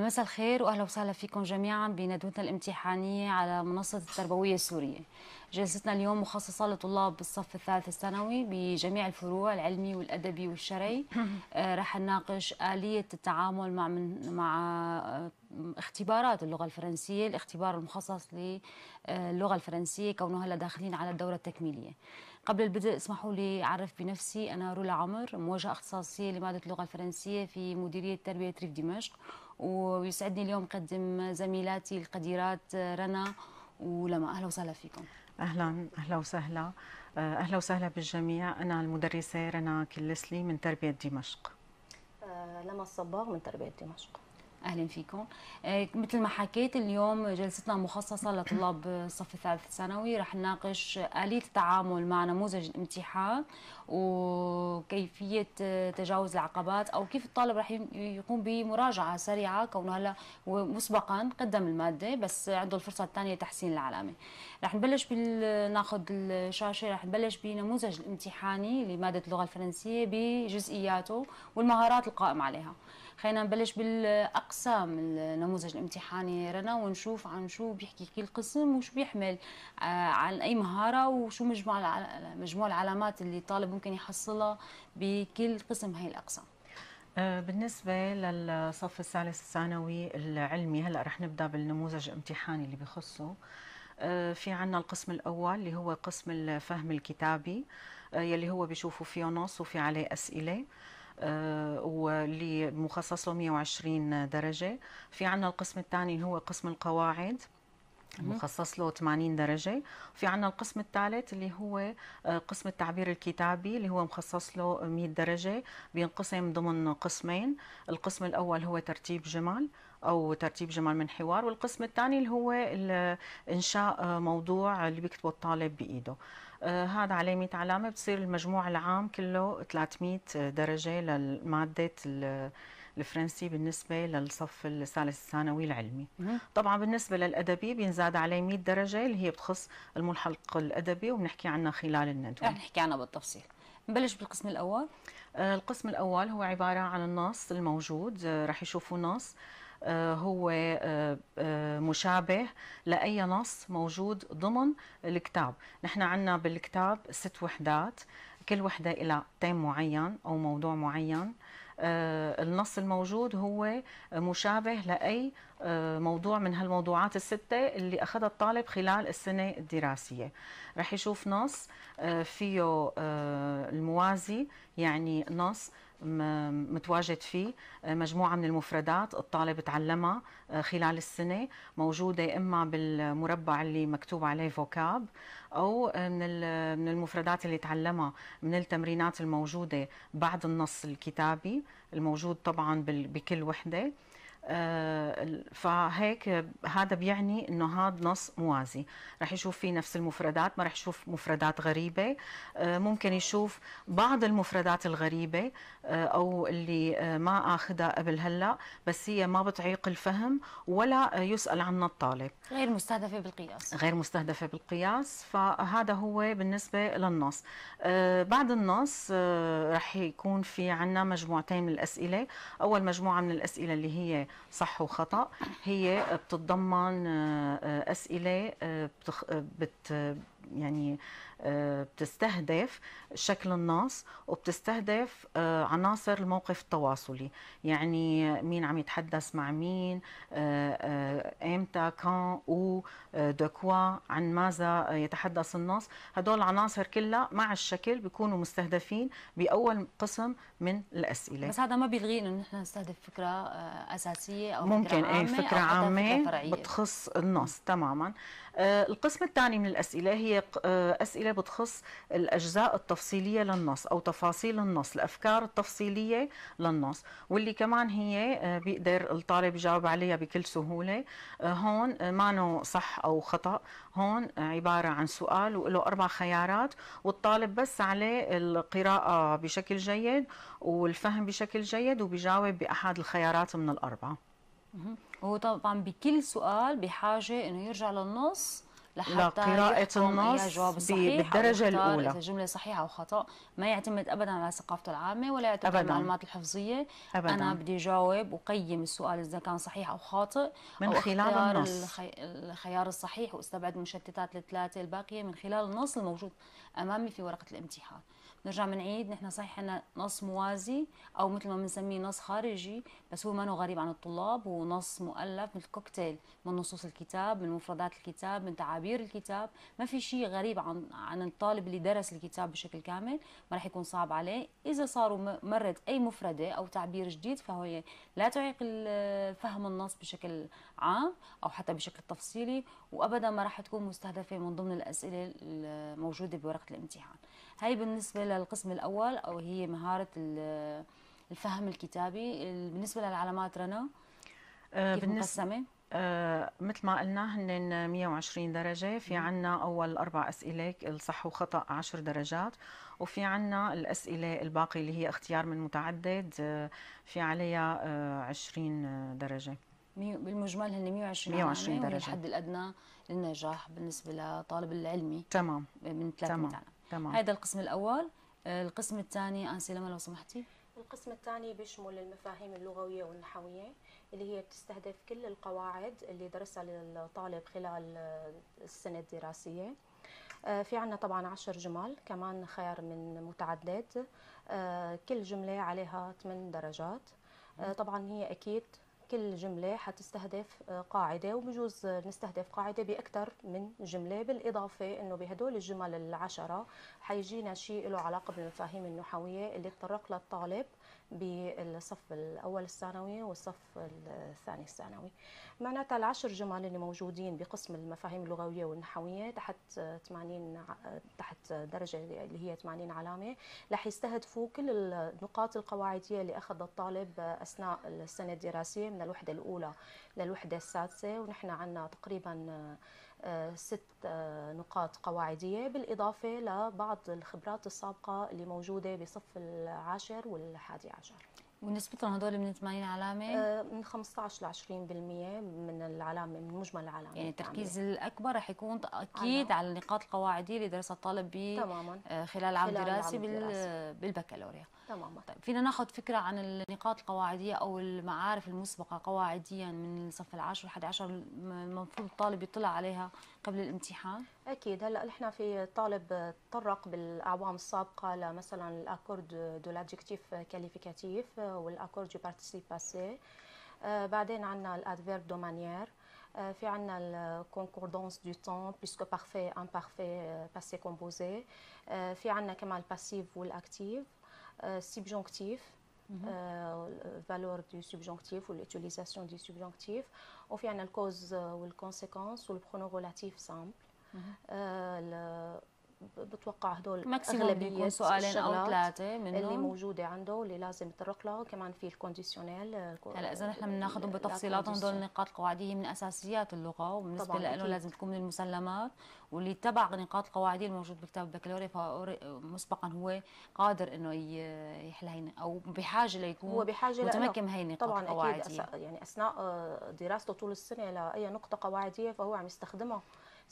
مساء الخير واهلا وسهلا فيكم جميعا بندوتنا الامتحانيه على منصه التربويه السوريه. جلستنا اليوم مخصصه لطلاب الصف الثالث الثانوي بجميع الفروع العلمي والادبي والشرعي. آه، راح رح نناقش اليه التعامل مع من مع آه، اختبارات اللغه الفرنسيه، الاختبار المخصص للغه الفرنسيه كونه هلا داخلين على الدوره التكميليه. قبل البدء اسمحوا لي اعرف بنفسي انا رولا عمر موجهه اختصاصيه لماده اللغه الفرنسيه في مديريه تربيه ريف دمشق ويسعدني اليوم اقدم زميلاتي القديرات آه، رنا ولما اهلا وسهلا فيكم اهلا اهلا وسهلا آه، اهلا وسهلا بالجميع انا المدرسه رنا كلسلي من تربيه دمشق آه، لما الصباغ من تربيه دمشق اهلا فيكم آه، مثل ما حكيت اليوم جلستنا مخصصه لطلاب الصف الثالث الثانوي رح نناقش اليه التعامل مع نموذج الامتحان وكيفيه تجاوز العقبات او كيف الطالب رح يقوم بمراجعه سريعه كونه هلا هو مسبقا قدم الماده بس عنده الفرصه الثانيه تحسين العلامه رح نبلش ناخذ الشاشه رح نبلش بنموذج الامتحاني لماده اللغه الفرنسيه بجزئياته والمهارات القائم عليها خلينا نبلش بالاقسام النموذج الامتحاني رنا ونشوف عن شو بيحكي كل قسم وشو بيحمل آه، عن اي مهاره وشو مجموع مجموع العلامات اللي الطالب ممكن يحصلها بكل قسم هي الاقسام آه، بالنسبة للصف الثالث الثانوي العلمي هلا رح نبدا بالنموذج الامتحاني اللي بخصه آه، في عنا القسم الأول اللي هو قسم الفهم الكتابي يلي هو بيشوفوا فيه نص وفي عليه أسئلة آه، واللي مخصص له 120 درجه في عنا القسم الثاني اللي هو قسم القواعد مخصص له 80 درجة في عنا القسم الثالث اللي هو آه، قسم التعبير الكتابي اللي هو مخصص له 100 درجة بينقسم ضمن قسمين القسم الأول هو ترتيب جمل او ترتيب جمل من حوار والقسم الثاني اللي هو انشاء آه، موضوع اللي بيكتبه الطالب بايده آه، هذا عليه 100 علامه بتصير المجموع العام كله 300 درجه للمادة الفرنسي بالنسبه للصف الثالث الثانوي العلمي طبعا بالنسبه للادبي بينزاد عليه 100 درجه اللي هي بتخص الملحق الادبي وبنحكي عنها خلال الندوه رح نحكي عنها بالتفصيل نبلش بالقسم الاول آه، القسم الاول هو عباره عن النص الموجود آه، رح يشوفوا نص آه، هو آه، آه، مشابه لأي نص موجود ضمن الكتاب نحن عندنا بالكتاب ست وحدات كل وحدة إلى تيم معين أو موضوع معين النص الموجود هو مشابه لأي موضوع من هالموضوعات الستة اللي أخذها الطالب خلال السنة الدراسية رح يشوف نص فيه الموازي يعني نص متواجد فيه مجموعة من المفردات الطالب تعلمها آه، خلال السنة موجودة إما بالمربع اللي مكتوب عليه فوكاب أو آه، من المفردات اللي تعلمها من التمرينات الموجودة بعد النص الكتابي الموجود طبعا بكل وحدة آه، فهيك هذا بيعني انه هذا نص موازي رح يشوف فيه نفس المفردات ما رح يشوف مفردات غريبه آه، ممكن يشوف بعض المفردات الغريبه آه، او اللي ما اخذها قبل هلا بس هي ما بتعيق الفهم ولا يسال عنها الطالب غير مستهدفه بالقياس غير مستهدفه بالقياس فهذا هو بالنسبه للنص بعد النص رح يكون في عنا مجموعتين من الاسئله اول مجموعه من الاسئله اللي هي صح وخطا هي بتتضمن آه، آه، اسئله آه، بتخ... بت يعني بتستهدف شكل النص وبتستهدف آه، عناصر الموقف التواصلي يعني مين عم يتحدث مع مين آه، آه، امتى كان او دو عن ماذا يتحدث النص هدول العناصر كلها مع الشكل بيكونوا مستهدفين بأول قسم من الأسئلة بس هذا ما بيلغي انه نحن نستهدف فكرة أساسية أو ممكن فكرة إيه، عامة فكرة أو عامة فكرة فرعية. بتخص النص تماما القسم الثاني من الأسئلة هي أسئلة بتخص الأجزاء التفصيلية للنص أو تفاصيل النص الأفكار التفصيلية للنص واللي كمان هي آه، بيقدر الطالب يجاوب عليها بكل سهولة آه، هون آه، مانو صح أو خطأ هون عبارة عن سؤال وله أربع خيارات والطالب بس عليه القراءة بشكل جيد والفهم بشكل جيد وبيجاوب بأحد الخيارات من الأربعة هو طبعا بكل سؤال بحاجة إنه يرجع للنص لحتى لقراءة النص بالدرجة الأولى إذا الجملة صحيحة أو خطأ ما يعتمد أبدا على ثقافته العامة ولا يعتمد على المعلومات الحفظية أبداً. أنا بدي جاوب وقيم السؤال إذا كان صحيح أو خاطئ من أو خلال النص الخيار الصحيح واستبعد المشتتات الثلاثة الباقية من خلال النص الموجود أمامي في ورقة الامتحان نرجع بنعيد نحن صحيح عندنا نص موازي او مثل ما بنسميه نص خارجي بس هو ما غريب عن الطلاب هو نص مؤلف مثل كوكتيل من نصوص الكتاب من مفردات الكتاب من تعابير الكتاب ما في شيء غريب عن عن الطالب اللي درس الكتاب بشكل كامل ما راح يكون صعب عليه اذا صاروا مرت اي مفرده او تعبير جديد فهو لا تعيق فهم النص بشكل عام او حتى بشكل تفصيلي وابدا ما راح تكون مستهدفه من ضمن الاسئله الموجوده بورقه الامتحان هي بالنسبه للقسم الاول او هي مهاره الفهم الكتابي بالنسبه للعلامات رنا آه، كيف مقسمه آه مثل ما قلنا هن 120 درجة في عنا أول أربع أسئلة الصح وخطأ 10 درجات وفي عنا الأسئلة الباقي اللي هي اختيار من متعدد آه في عليها آه 20 درجة بالمجمل هن 120 120 درجه الحد الادنى للنجاح بالنسبه لطالب العلمي تمام من 300 تمام تمام هذا القسم الاول آه، القسم الثاني لما لو سمحتي القسم الثاني بيشمل المفاهيم اللغويه والنحويه اللي هي بتستهدف كل القواعد اللي درسها للطالب خلال آه، السنه الدراسيه آه، في عنا طبعا عشر جمل كمان خيار من متعدد كل جملة عليها ثمان درجات طبعا هي أكيد كل جملة حتستهدف آه، قاعدة وبجوز نستهدف قاعدة بأكثر من جملة بالإضافة أنه بهدول الجمل العشرة حيجينا شيء له علاقة بالمفاهيم النحوية اللي تطرق للطالب الطالب بالصف الأول الثانوي والصف الثاني الثانوي معناتها العشر جمل اللي موجودين بقسم المفاهيم اللغوية والنحوية تحت 80 تحت درجة اللي هي 80 علامة رح يستهدفوا كل النقاط القواعدية اللي اخذها الطالب أثناء السنة الدراسية من الوحدة الأولى للوحدة السادسة ونحن عندنا تقريبا ست نقاط قواعدية بالإضافة لبعض الخبرات السابقة اللي موجودة بصف العاشر والحادي عشر ونسبتهم هدول من 80 علامة؟ آه، من 15 ل 20% من العلامة من مجمل العلامة يعني التركيز الأكبر رح يكون أكيد على, على النقاط القواعدية اللي درسها الطالب ب خلال عام دراسي بالبكالوريا تماما طيب فينا ناخذ فكره عن النقاط القواعديه او المعارف المسبقه قواعديا من الصف العاشر لحد 11 المفروض الطالب يطلع عليها قبل الامتحان اكيد هلا نحن في طالب تطرق بالاعوام السابقه لمثلا الاكورد دو لادجكتيف كاليفيكاتيف والاكورد دو باسي آه، بعدين عندنا الادفيرب دو مانيير آه، في عندنا الكونكوردونس دو تون بيسكو بارفي امبارفي باسي آه، كومبوزي في عندنا كمان الباسيف والاكتيف Euh, subjonctif, mhm. euh, valeur du subjonctif ou l'utilisation du subjonctif. Au final, cause euh, ou conséquence ou le pronom relatif simple. Mhm. le, بتوقع هدول ماكسيموم بيكون سؤالين او ثلاثه منهم اللي موجوده عنده واللي لازم يتطرق لها كمان في الكونديسيونيل هلا اذا نحن بناخذهم بتفصيلاتهم هدول النقاط القواعديه من اساسيات اللغه وبالنسبه له لازم تكون من المسلمات واللي تبع نقاط القواعديه الموجود بكتاب البكالوريا مسبقا هو قادر انه يحل هي او بحاجه ليكون هو بحاجه متمكن هي النقاط طبعا القواعديه طبعا اكيد يعني اثناء دراسته طول السنه لاي نقطه قواعديه فهو عم يستخدمها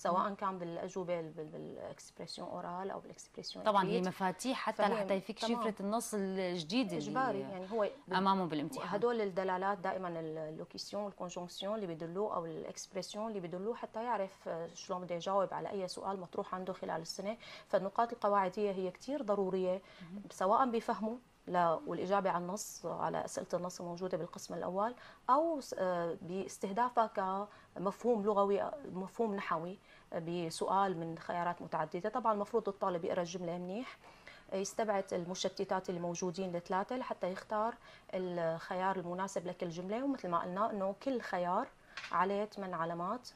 سواء كان بالاجوبه بالاكسبريسيون اورال او بالاكسبريسيون طبعا هي مفاتيح حتى لحتى يفك شفره النص الجديده اجباري يعني هو امامه بالامتحان هدول الدلالات دائما اللوكيسيون والكونجونكسيون اللي بيدلوه او الاكسبريسيون اللي بيدلوه حتى يعرف آه، شلون بده يجاوب على اي سؤال مطروح عنده خلال السنه فالنقاط القواعديه هي كثير ضروريه سواء بفهمه والاجابه عن النص على اسئله النص الموجوده بالقسم الاول او آه، باستهدافها كمفهوم لغوي مفهوم نحوي آه، بسؤال من خيارات متعدده طبعا المفروض الطالب يقرا الجمله منيح يستبعد المشتتات اللي موجودين الثلاثه لحتى يختار الخيار المناسب لكل جمله ومثل ما قلنا انه كل خيار عليه 8 علامات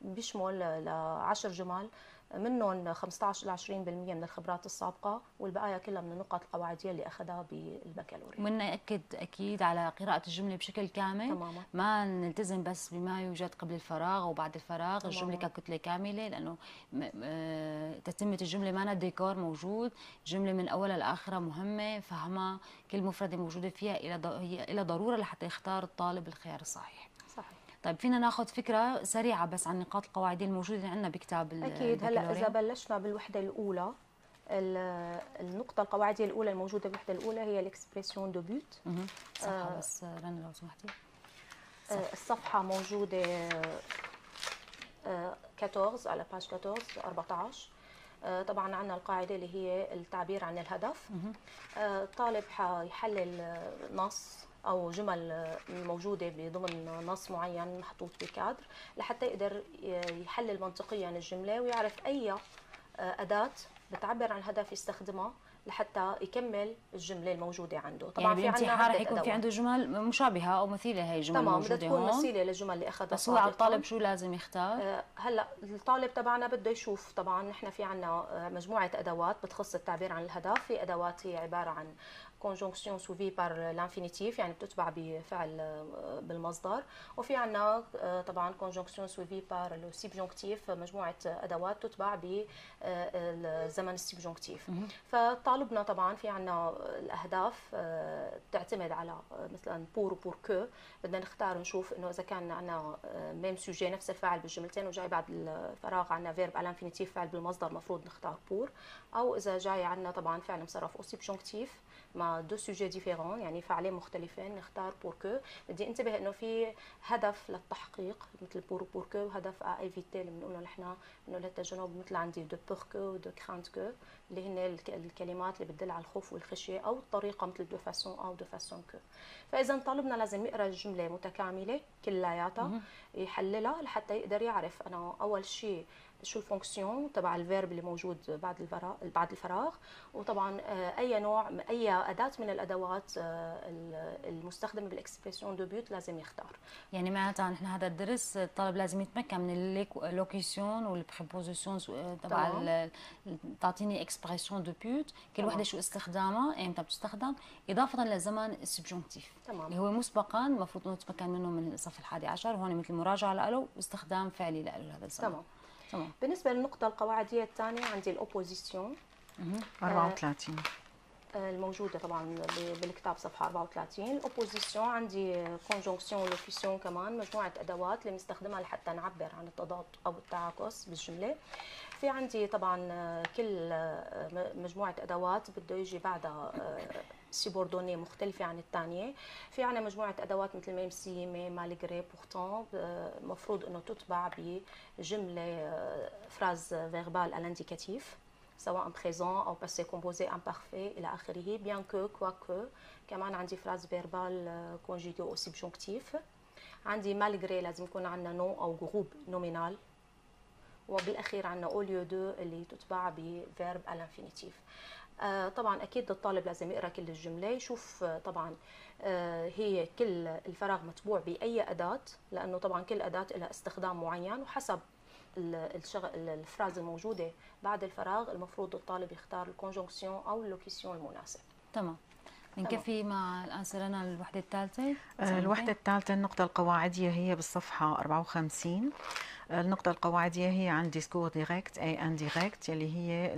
بيشمل لعشر جمل منهم 15 ل 20% من الخبرات السابقه والبقايا كلها من النقط القواعديه اللي اخذها بالبكالوريا ياكد اكيد على قراءه الجمله بشكل كامل تماما. ما نلتزم بس بما يوجد قبل الفراغ وبعد الفراغ تماما. الجمله ككتله كامله لانه تتمه الجمله ما ديكور موجود جمله من اولها لاخرها مهمه فهمها كل مفرده موجوده فيها الى الى ضروره لحتى يختار الطالب الخيار الصحيح طيب فينا ناخذ فكره سريعه بس عن نقاط القواعد الموجوده عندنا بكتاب اكيد هلا اذا بلشنا بالوحده الاولى النقطة القواعدية الأولى الموجودة بالوحدة الأولى هي الإكسبريسيون دو بوت صفحة آه بس رنا لو سمحتي آه، الصفحة موجودة آه 14 على باج 14 14 طبعا عندنا القاعدة اللي هي التعبير عن الهدف آه، طالب حيحلل نص او جمل موجوده بضمن نص معين محطوط بكادر لحتى يقدر يحلل منطقيا الجمله ويعرف اي آه، اداه بتعبر عن هدف يستخدمها لحتى يكمل الجمله الموجوده عنده طبعا يعني في عندنا رح يكون في عنده جمل مشابهه او مثيله هي الجمل تمام بدها تكون مثيله للجمل اللي اخذها بس هو على الطالب شو لازم يختار أه هلا الطالب تبعنا بده يشوف طبعا نحن في عندنا آه، مجموعه ادوات بتخص التعبير عن الهدف في ادوات هي عباره عن كونجونكسيون سوفي بار لانفينيتيف يعني بتتبع بفعل آه، بالمصدر وفي عنا آه، طبعا كونجونكسيون سوفي بار لو سيبجونكتيف مجموعه ادوات تتبع بالزمن آه، السيبجونكتيف فطالبنا طبعا في عنا الاهداف بتعتمد على مثلا بور وبور كو بدنا نختار نشوف انه اذا كان عندنا ميم سوجي نفس الفاعل بالجملتين وجاي بعد الفراغ عندنا فيرب على انفينيتيف فعل بالمصدر مفروض نختار بور او اذا جاي عندنا طبعا فعل مصرف او سيبجونكتيف مع دو سوجي ديفيرون يعني فعلين مختلفين نختار بوركو بدي انتبه انه في هدف للتحقيق مثل بور بوركو وهدف ا ايفيتي اللي بنقولوا نحن انه للتجنب مثل عندي دو بوركو ودو كرانت كو اللي هن الكلمات اللي بتدل على الخوف والخشيه او الطريقه مثل دو فاسون او دو فاسون كو فاذا طالبنا لازم يقرا الجمله متكامله كلياتها يحللها لحتى يقدر يعرف انا اول شيء شو الفونكسيون تبع الفيرب اللي موجود بعد الفراغ بعد الفراغ وطبعا آه، اي نوع اي اداه من الادوات آه، المستخدمه بالاكسبريسيون دو بيوت لازم يختار يعني معناتها نحن هذا الدرس الطالب لازم يتمكن من اللوكيسيون والبريبوزيسيون آه، تبع تعطيني اكسبريسيون دو بيوت كل وحده شو استخدامها امتى إيه بتستخدم اضافه للزمان السبجونكتيف تمام. اللي هو مسبقا المفروض انه تتمكن منه من الصف الحادي عشر هون مثل مراجعه له واستخدام فعلي له هذا الزمان تمام تمام بالنسبه للنقطه القواعديه الثانيه عندي الاوبوزيسيون آه، 34 آه، الموجوده طبعا بالكتاب صفحه 34 الاوبوزيسيون عندي كونجونكسيون لوفيسيون كمان مجموعه ادوات اللي بنستخدمها لحتى نعبر عن التضاد او التعاكس بالجمله في عندي طبعا كل آه، مجموعه ادوات بده يجي بعدها سيبوردوني مختلفه عن الثانيه في عنا مجموعه ادوات مثل ميمسيمه مالجري بورتون المفروض انه تتبع بجمله فراز فيربال الانديكاتيف سواء بريزون او باسي كومبوزي امبارفي الى اخره بيان كو كوا كو كمان عندي فراز فيربال كونجيغي او سبجونكتيف عندي مالغري لازم يكون عندنا نو او جروب نومينال وبالاخير عندنا اوليو دو اللي تتبع بفيرب الانفينيتيف آه، طبعا اكيد الطالب لازم يقرا كل الجمله يشوف آه، طبعا آه، هي كل الفراغ متبوع باي اداه لانه طبعا كل اداه لها استخدام معين وحسب الشغل الفراز الموجوده بعد الفراغ المفروض الطالب يختار الكونجونكسيون او اللوكيسيون المناسب تمام بنكفي مع الان سرنا الوحده الثالثه الوحده الثالثه النقطه القواعديه هي بالصفحه 54 النقطه القواعديه هي عن ديسكور ديريكت اي انديريكت يلي هي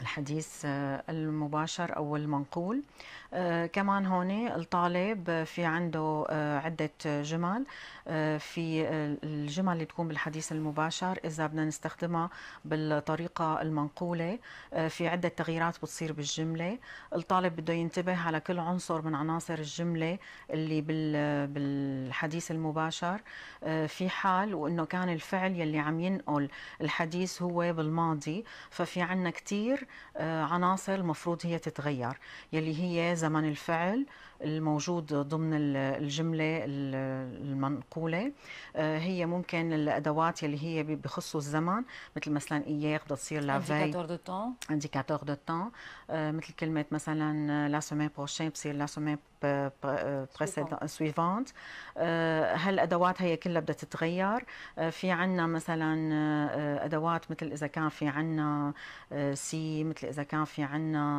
الحديث آه، المباشر او المنقول آه، كمان هون الطالب في عنده آه، عده جمل في الجمل اللي تكون بالحديث المباشر اذا بدنا نستخدمها بالطريقه المنقوله في عده تغييرات بتصير بالجمله الطالب بده ينتبه على كل عنصر من عناصر الجمله اللي بالحديث المباشر في حال وانه كان الفعل يلي عم ينقل الحديث هو بالماضي ففي عنا كثير آه، عناصر المفروض هي تتغير يلي هي زمن الفعل الموجود ضمن الجملة المنقولة آه، هي ممكن الأدوات اللي هي بخصوا الزمن مثل مثلا إياغ بدها تصير لافي انديكاتور دو تان انديكاتور دو مثل كلمة مثلا لا سومين بروشين بصير لا سومين سويفونت هالادوات هي كلها بدها تتغير آه، في عنا مثلا آه، ادوات مثل اذا كان في عنا سي مثل اذا كان في عنا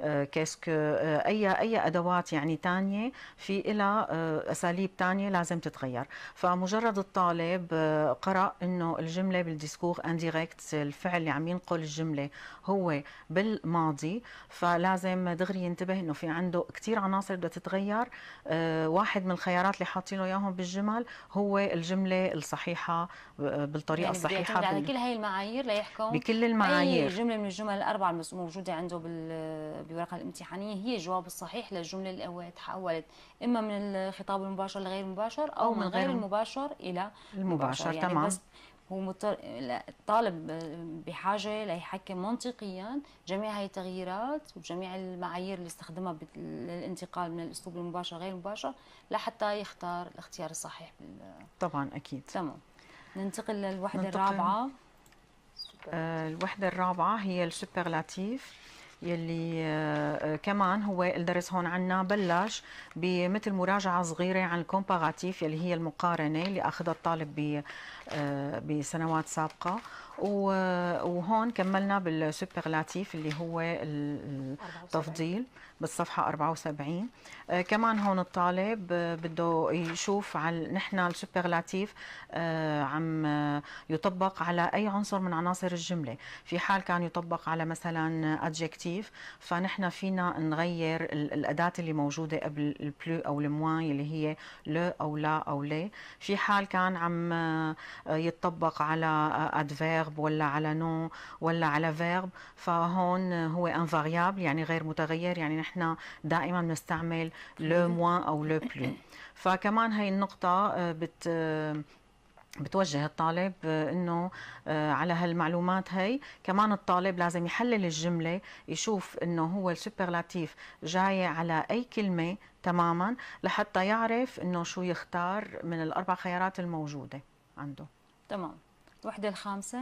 آه، كاسك آه، اي اي ادوات يعني ثانيه في لها آه، اساليب ثانيه لازم تتغير فمجرد الطالب قرا انه الجمله بالديسكور انديريكت الفعل اللي عم ينقل الجمله هو بالماضي فلازم دغري ينتبه انه في عنده كثير عناصر بدها تتغير واحد من الخيارات اللي حاطين له اياهم بالجمل هو الجمله الصحيحه بالطريقه يعني الصحيحه بال... على كل هاي المعايير ليحكم بكل المعايير اي جمله من الجمل الاربعه الموجوده عنده بال بورقة الامتحانية هي الجواب الصحيح للجملة اللي تحولت إما من الخطاب المباشر لغير المباشر أو, أو من غير المباشر إلى المباشر, المباشر. يعني تمام بس هو مضطر الطالب بحاجه ليحكم منطقيا جميع هاي التغييرات وجميع المعايير اللي استخدمها للانتقال من الاسلوب المباشر غير المباشر لحتى يختار الاختيار الصحيح بال... طبعا اكيد تمام ننتقل للوحده ننتقل الرابعه آه، الوحده الرابعه هي السوبرلاتيف يلي آه، آه، كمان هو الدرس هون عنا بلش بمثل مراجعه صغيره عن الكومباراتيف يلي هي المقارنه اللي اخذها الطالب آه، بسنوات سابقه وهون كملنا بالسوبرلاتيف اللي هو التفضيل بالصفحه 74 آه، كمان هون الطالب بده يشوف على نحن السوبرلاتيف آه، عم يطبق على اي عنصر من عناصر الجمله في حال كان يطبق على مثلا ادجكتيف فنحن فينا نغير الاداه اللي موجوده قبل البلو او الموان اللي هي لو او لا او لي شي حال كان عم يتطبق على ادفيرب ولا على نو ولا على فيرب فهون هو انفاريابل يعني غير متغير يعني نحن دائما بنستعمل لو موان او لو بلو فكمان هاي النقطه بت بتوجه الطالب آه، انه آه، على هالمعلومات هي كمان الطالب لازم يحلل الجمله يشوف انه هو السوبرلاتيف جاي على اي كلمه تماما لحتى يعرف انه شو يختار من الاربع خيارات الموجوده عنده تمام الوحده الخامسه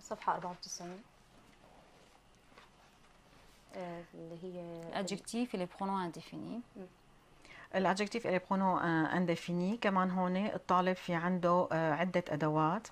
صفحه 94 آه، اللي هي الادجكتيف اللي برونو انديفيني الادجكتيف اللي بخونه اندفيني كمان هون الطالب في عنده آه، عدة ادوات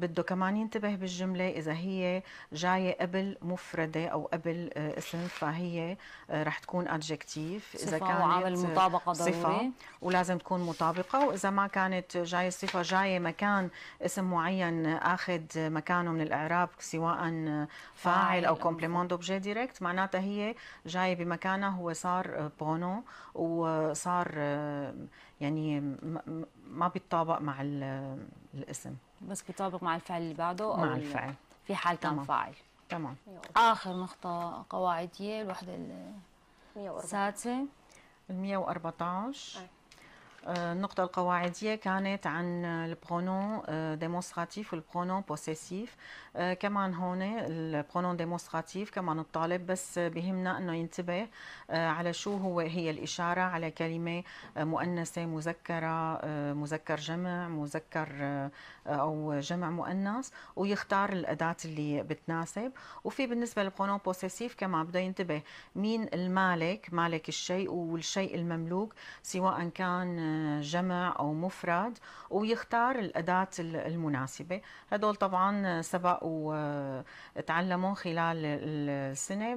بده كمان ينتبه بالجملة إذا هي جاية قبل مفردة أو قبل آه، اسم فهي آه، رح تكون أدجكتيف إذا كانت وعامل آه، مطابقة ضروري صفة ولازم تكون مطابقة وإذا ما كانت جاية صفة جاية مكان اسم معين آخذ مكانه من الإعراب سواء فاعل أو كومبليموند أوبجي ديريكت معناتها هي جاية بمكانها هو صار بونو وصار يعني ما بيتطابق مع الاسم بس بيطابق مع الفعل اللي بعده مع أو الفعل في حال كان تمام. فاعل تمام اخر نقطه قواعديه الوحده السادسه ال 114 النقطة القواعدية كانت عن البرونون ديمونستراتيف والبرونون بوسيسيف كمان هون البرونون ديمونستراتيف كمان الطالب بس بهمنا انه ينتبه آه، على شو هو هي الإشارة على كلمة آه، مؤنثة مذكرة آه، مذكر جمع مذكر أو جمع مؤنث ويختار الأداة اللي بتناسب وفي بالنسبة للبرونون بوسيسيف كمان بده ينتبه مين المالك مالك الشيء والشيء المملوك سواء كان جمع أو مفرد ويختار الأداة المناسبة هدول طبعا سبق وتعلموا آه، خلال السنة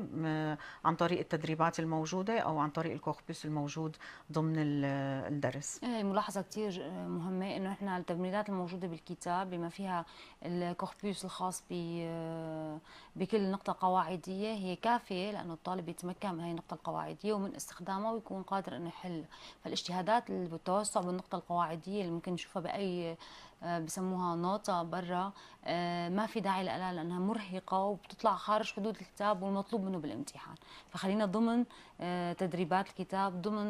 عن طريق التدريبات الموجودة أو عن طريق الكوربوس الموجود ضمن الدرس إيه، هي ملاحظة كثير آه، مهمة إنه إحنا التمرينات الموجودة بالكتاب بما فيها الكوربوس الخاص آه، بكل نقطة قواعدية هي كافية لأنه الطالب يتمكن من هي النقطة القواعدية ومن استخدامها ويكون قادر إنه يحل فالاجتهادات اللي والتوسع بالنقطه القواعديه اللي ممكن نشوفها باي آه، بسموها نوطة برا آه، ما في داعي لها لأنها مرهقة وبتطلع خارج حدود الكتاب والمطلوب منه بالامتحان فخلينا ضمن آه، تدريبات الكتاب ضمن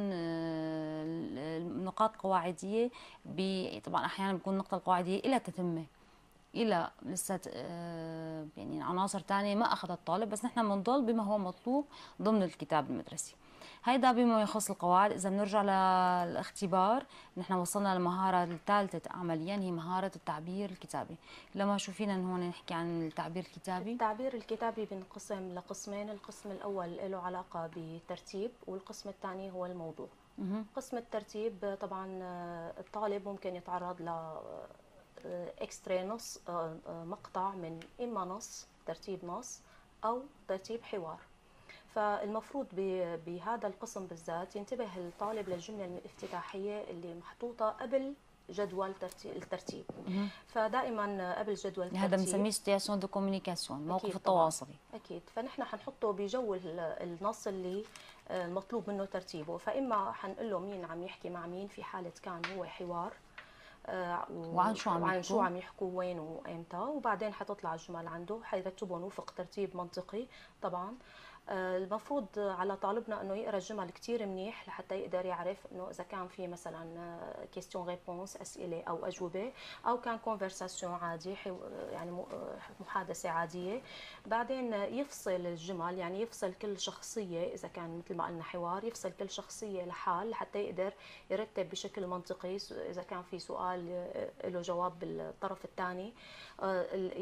النقاط القواعدية طبعا أحيانا بتكون النقطة القواعدية إلى تتمة الى لسه يعني عناصر ثانيه ما اخذها الطالب بس نحن بنضل بما هو مطلوب ضمن الكتاب المدرسي هيدا بما يخص القواعد اذا بنرجع للاختبار نحن وصلنا للمهاره الثالثه عمليا هي مهاره التعبير الكتابي لما شو فينا هون نحكي عن التعبير الكتابي التعبير الكتابي بنقسم لقسمين القسم الاول له علاقه بالترتيب والقسم الثاني هو الموضوع قسم الترتيب طبعا الطالب ممكن يتعرض ل اكسترا آه، نص آه، آه، مقطع من اما نص ترتيب نص او ترتيب حوار فالمفروض بهذا القسم بالذات ينتبه الطالب للجمله الافتتاحيه اللي محطوطه قبل جدول الترتيب فدائما قبل جدول الترتيب هذا بنسميه ستياسيون دو كوميونيكاسيون موقف التواصلي اكيد فنحن حنحطه بجو النص اللي المطلوب آه، منه ترتيبه فاما حنقول له مين عم يحكي مع مين في حاله كان هو حوار آه، وعن شو عم وعن شو عم يحكوا وين وامتى وبعدين حتطلع الجمل عنده حيرتبهم وفق ترتيب منطقي طبعا آه، المفروض على طالبنا انه يقرا الجمل كثير منيح لحتى يقدر يعرف انه اذا كان في مثلا كيستيون آه، ريبونس اسئله او اجوبه او كان كونفرساسيون عادي آه، يعني محادثه عاديه بعدين يفصل الجمل يعني يفصل كل شخصيه اذا كان مثل ما قلنا حوار يفصل كل شخصيه لحال لحتى يقدر يرتب بشكل منطقي اذا كان في سؤال له جواب بالطرف الثاني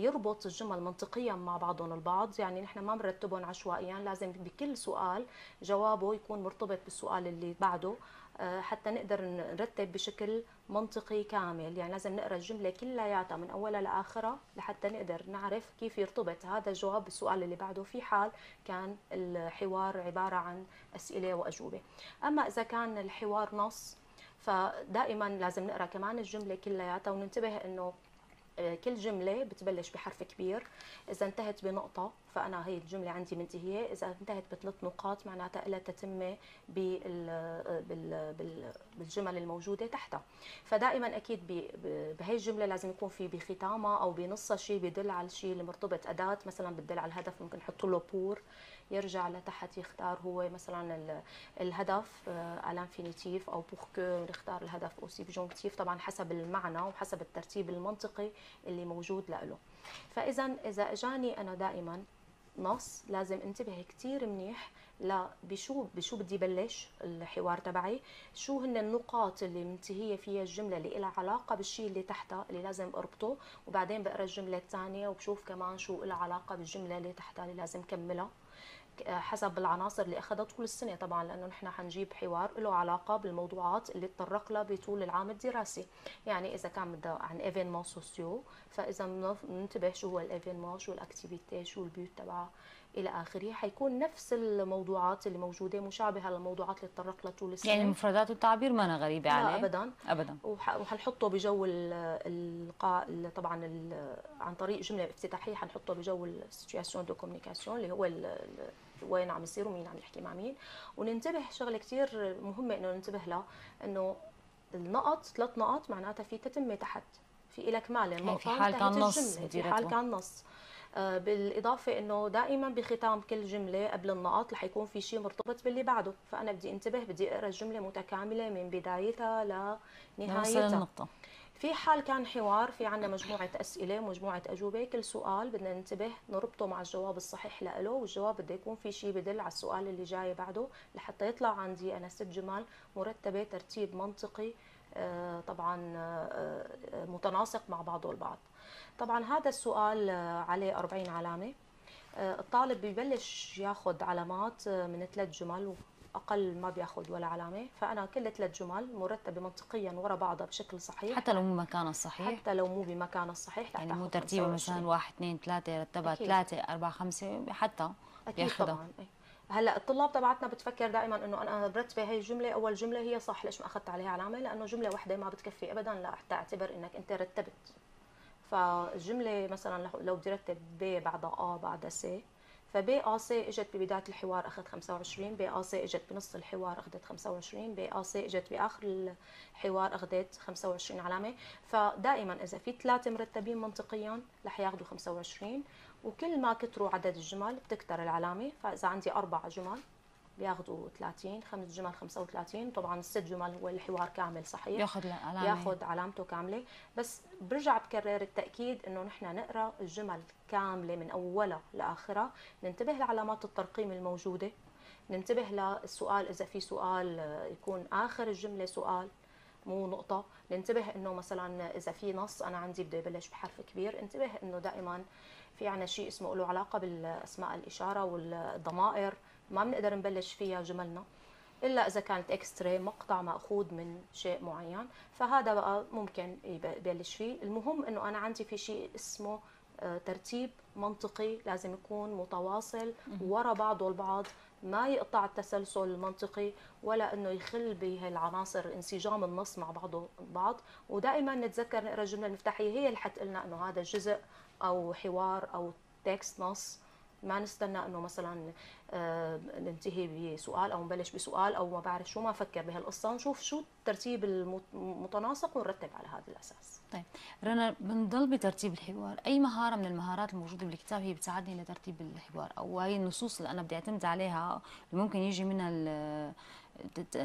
يربط الجمل منطقيا مع بعضهم البعض يعني نحن ما بنرتبهم عشوائيا لازم بكل سؤال جوابه يكون مرتبط بالسؤال اللي بعده آه، حتى نقدر نرتب بشكل منطقي كامل يعني لازم نقرا الجمله كلياتها من اولها لاخرها لحتى نقدر نعرف كيف يرتبط هذا الجواب بالسؤال اللي بعده في حال كان الحوار عباره عن اسئله واجوبه اما اذا كان الحوار نص فدائما لازم نقرا كمان الجمله كلياتها وننتبه انه آه، كل جمله بتبلش بحرف كبير اذا انتهت بنقطه فانا هي الجمله عندي منتهيه اذا انتهت بثلاث نقاط معناتها لها تتمه بالجمل الموجوده تحتها فدائما اكيد بهي الجمله لازم يكون في بختامها او بنصها شيء بدل على الشيء اللي مرتبط اداه مثلا بتدل على الهدف ممكن نحط له بور يرجع لتحت يختار هو مثلا الهدف الانفينيتيف آه، او بوركو نختار الهدف او سيبجونكتيف طبعا حسب المعنى وحسب الترتيب المنطقي اللي موجود له فاذا اذا اجاني انا دائما نص لازم انتبه كتير منيح لا بشو بشو بدي بلش الحوار تبعي شو هن النقاط اللي منتهيه فيها الجمله اللي لها علاقه بالشيء اللي تحتها اللي لازم اربطه وبعدين بقرا الجمله الثانيه وبشوف كمان شو لها علاقه بالجمله اللي تحتها اللي لازم كملها حسب العناصر اللي اخذها طول السنه طبعا لانه نحن حنجيب حوار له علاقه بالموضوعات اللي تطرق لها بطول العام الدراسي يعني اذا كان بده عن ايفينمون سوسيو فاذا بننتبه شو هو الايفينمون شو الاكتيفيتي شو البيوت تبعها الى اخره حيكون نفس الموضوعات اللي موجوده مشابهه للموضوعات اللي تطرق لها طول السنه يعني مفردات التعبير ما أنا غريبه عليه ابدا ابدا وحنحطه بجو القاء طبعا عن طريق جمله افتتاحيه حنحطه بجو السيتياسيون دو كوميونيكاسيون اللي هو ال وين عم يصير ومين عم يحكي مع مين وننتبه شغله كثير مهمه انه ننتبه لها انه النقط ثلاث نقط معناتها في تتمه تحت في لك معنى النقطه في حال كان نص في حال كان نص بالإضافة أنه دائما بختام كل جملة قبل النقط رح يكون في شيء مرتبط باللي بعده فأنا بدي انتبه بدي أقرأ الجملة متكاملة من بدايتها لنهايتها النقطة في حال كان حوار في عندنا مجموعة أسئلة مجموعه أجوبة كل سؤال بدنا ننتبه نربطه مع الجواب الصحيح له والجواب بده يكون في شيء بدل على السؤال اللي جاي بعده لحتى يطلع عندي أنا ست جمال مرتبة ترتيب منطقي آه، طبعا آه، آه، متناسق مع بعضه البعض طبعا هذا السؤال عليه 40 علامة الطالب ببلش ياخد علامات من ثلاث جمل اقل ما بياخذ ولا علامه فانا كل ثلاث جمل مرتبه منطقيا ورا بعضها بشكل صحيح حتى لو مو بمكانها الصحيح حتى لو مو بمكانها الصحيح يعني مو ترتيبه مثلا واحد اثنين ثلاثه رتبها ثلاثه اربعه خمسه حتى بياخذها طبعا هلا الطلاب تبعتنا بتفكر دائما انه انا برتبه هي الجمله اول جمله هي صح ليش ما اخذت عليها علامه لانه جمله واحده ما بتكفي ابدا لا تعتبر انك انت رتبت فالجمله مثلا لو بدي رتب ب بعدها ا بعدها س فبي او سي اجت ببداية الحوار أخذت 25 بي او سي اجت بنص الحوار أخذت 25 بي او سي اجت بآخر الحوار أخذت 25 علامة فدائما إذا في ثلاثة مرتبين منطقيا رح ياخذوا 25 وكل ما كتروا عدد الجمل بتكتر العلامة فإذا عندي أربع جمل بياخذوا 30 خمس جمل 35 طبعا الست جمل هو الحوار كامل صحيح بياخذ علامه بياخذ علامته كامله بس برجع بكرر التاكيد انه نحن نقرا الجمل كامله من اولها لاخرها ننتبه لعلامات الترقيم الموجوده ننتبه للسؤال اذا في سؤال آه، يكون اخر الجمله سؤال مو نقطه ننتبه انه مثلا اذا في نص انا عندي بده يبلش بحرف كبير انتبه انه دائما في عنا شيء اسمه له علاقه بالاسماء الاشاره والضمائر ما بنقدر نبلش فيها جملنا الا اذا كانت اكسترا مقطع ماخوذ من شيء معين فهذا بقى ممكن يبلش فيه المهم انه انا عندي في شيء اسمه آه، ترتيب منطقي لازم يكون متواصل ورا بعضه البعض ما يقطع التسلسل المنطقي ولا انه يخل بهالعناصر انسجام النص مع بعضه البعض ودائما نتذكر نقرا الجمله المفتاحيه هي اللي حتقلنا انه هذا جزء او حوار او تكست نص ما نستنى انه مثلا آه، ننتهي بسؤال او نبلش بسؤال او ما بعرف شو ما فكر بهالقصه ونشوف شو الترتيب المتناسق ونرتب على هذا الاساس. طيب رنا بنضل بترتيب الحوار، اي مهاره من المهارات الموجوده بالكتاب هي بتساعدني لترتيب الحوار او هي النصوص اللي انا بدي اعتمد عليها اللي ممكن يجي منها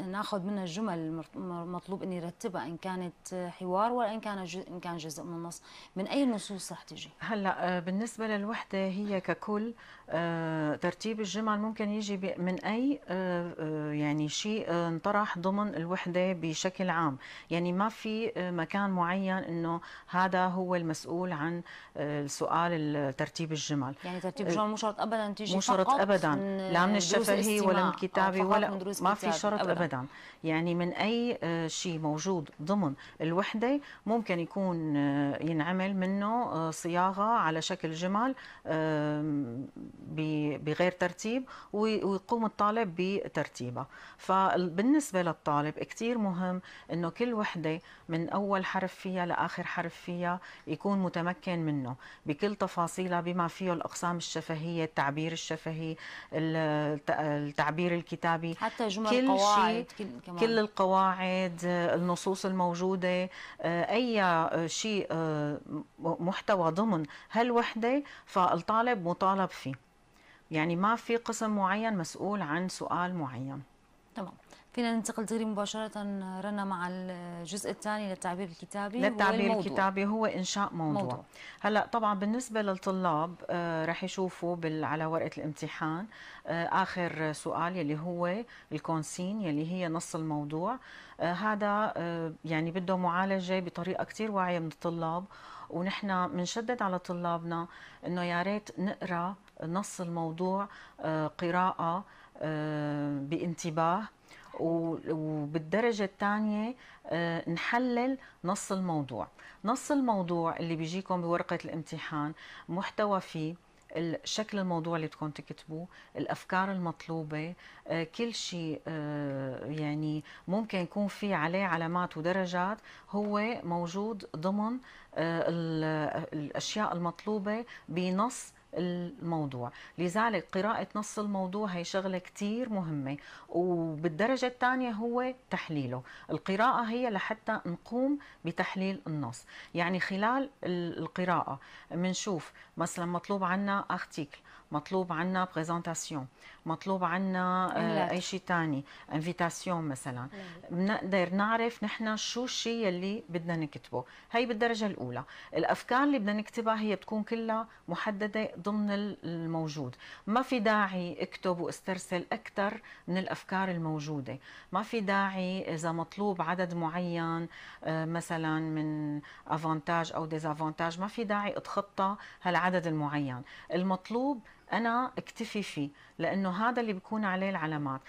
ناخذ منها الجمل المطلوب اني رتبها ان كانت حوار ولا ان كان ان كان جزء من النص من اي نصوص رح تجي هلا آه، بالنسبه للوحده هي ككل آه، ترتيب الجمل ممكن يجي من اي آه، يعني شيء انطرح ضمن الوحده بشكل عام يعني ما في مكان معين انه هذا هو المسؤول عن السؤال ترتيب الجمل يعني ترتيب الجمل مو شرط ابدا تيجي مو شرط ابدا لا من الشفهي ولا من كتابي ولا ما في شرط أبداً. ابدا يعني من اي آه، شيء موجود ضمن الوحده ممكن يكون آه، ينعمل منه آه، صياغه على شكل جمل بغير ترتيب ويقوم الطالب بترتيبها فبالنسبه للطالب كثير مهم انه كل وحده من اول حرف فيها لاخر حرف فيها يكون متمكن منه بكل تفاصيلها بما فيه الاقسام الشفهيه التعبير الشفهي التعبير الكتابي حتى جمل كل كل شيء كل القواعد آه، النصوص الموجوده آه، اي آه، شيء محتوى ضمن هالوحده فالطالب مطالب فيه يعني ما في قسم معين مسؤول عن سؤال معين تمام فينا ننتقل دغري مباشرة رنا مع الجزء الثاني للتعبير الكتابي للتعبير الكتابي هو إنشاء موضوع, موضوع. هلا طبعا بالنسبة للطلاب آه، رح يشوفوا على ورقة الامتحان آه، آخر سؤال يلي هو الكونسين يلي هي نص الموضوع آه، هذا يعني بده معالجة بطريقة كتير واعية من الطلاب ونحن بنشدد على طلابنا انه يا ريت نقرا نص الموضوع قراءه بانتباه وبالدرجة الثانية آه، نحلل نص الموضوع نص الموضوع اللي بيجيكم بورقة الامتحان محتوى فيه شكل الموضوع اللي بدكم تكتبوه الافكار المطلوبه آه، كل شيء آه، يعني ممكن يكون في عليه علامات ودرجات هو موجود ضمن الاشياء المطلوبه بنص الموضوع لذلك قراءة نص الموضوع هي شغلة كتير مهمة وبالدرجة الثانية هو تحليله القراءة هي لحتى نقوم بتحليل النص يعني خلال القراءة بنشوف مثلا مطلوب عنا أختيكل مطلوب عنا بريزنتاسيون مطلوب عنا آه، اي شيء ثاني انفيتاسيون مثلا بنقدر نعرف نحن شو الشيء اللي بدنا نكتبه هي بالدرجه الاولى الافكار اللي بدنا نكتبها هي بتكون كلها محدده ضمن الموجود ما في داعي اكتب واسترسل اكثر من الافكار الموجوده ما في داعي اذا مطلوب عدد معين آه، مثلا من افانتاج او ديزافانتاج ما في داعي اتخطى هالعدد المعين المطلوب انا اكتفي فيه لانه هذا اللي بيكون عليه العلامات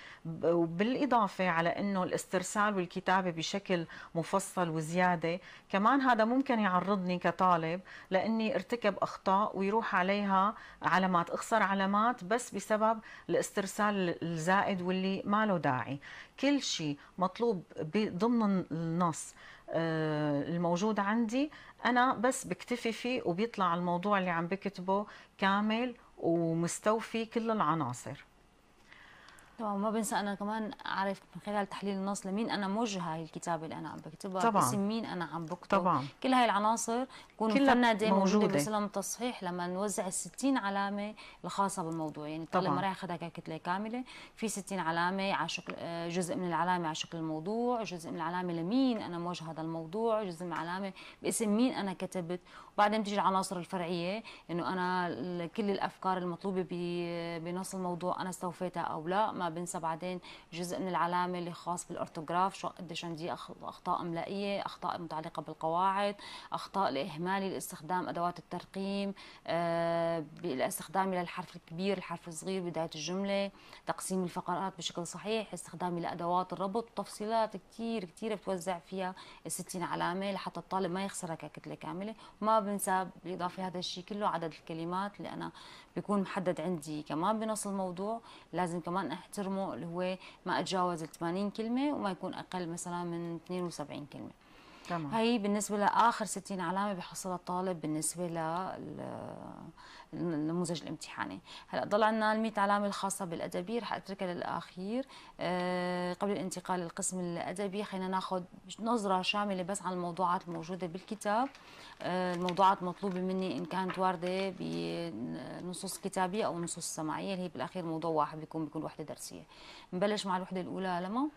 وبالاضافه على انه الاسترسال والكتابه بشكل مفصل وزياده كمان هذا ممكن يعرضني كطالب لاني ارتكب اخطاء ويروح عليها علامات اخسر علامات بس بسبب الاسترسال الزائد واللي ما له داعي كل شيء مطلوب ضمن النص آه، الموجود عندي انا بس بكتفي فيه وبيطلع الموضوع اللي عم بكتبه كامل ومستوفي كل العناصر طبعا ما بنسى انا كمان اعرف من خلال تحليل النص لمين انا موجهه الكتابه اللي انا عم بكتبها طبعا اسم مين انا عم بكتب طبعا كل هاي العناصر تكون مفنده موجوده بسلم التصحيح لما نوزع ال 60 علامه الخاصه بالموضوع يعني طبعا لما راح اخذها ككتله كامله في 60 علامه على شكل آه، جزء من العلامه على شكل الموضوع جزء من العلامه لمين انا موجهه هذا الموضوع جزء من العلامه باسم مين انا كتبت بعدين بتيجي العناصر الفرعيه انه انا كل الافكار المطلوبه بنص الموضوع انا استوفيتها او لا ما بنسى بعدين جزء من العلامه اللي خاص بالارتوغراف شو قديش عندي اخطاء املائيه اخطاء متعلقه بالقواعد اخطاء لاهمالي لاستخدام ادوات الترقيم آه، بالاستخدام للحرف الكبير الحرف الصغير بدايه الجمله تقسيم الفقرات بشكل صحيح استخدامي لادوات الربط تفصيلات كثير كثير بتوزع فيها ال 60 علامه لحتى الطالب ما يخسرها ككتله كامله ما بنسى بالاضافه هذا الشيء كله عدد الكلمات اللي انا بيكون محدد عندي كمان بنص الموضوع لازم كمان احترمه اللي هو ما اتجاوز ال 80 كلمه وما يكون اقل مثلا من 72 كلمه تمام. هي بالنسبه لاخر 60 علامه بيحصلها الطالب بالنسبه للنموذج الامتحاني هلا ضل عنا ال 100 علامه الخاصه بالادبي رح اتركها للاخير أه قبل الانتقال للقسم الادبي خلينا ناخذ نظره شامله بس عن الموضوعات الموجوده بالكتاب أه الموضوعات مطلوبه مني ان كانت وارده بنصوص كتابيه او نصوص سماعيه اللي هي بالاخير موضوع واحد بيكون بيكون وحده درسيه نبلش مع الوحده الاولى لما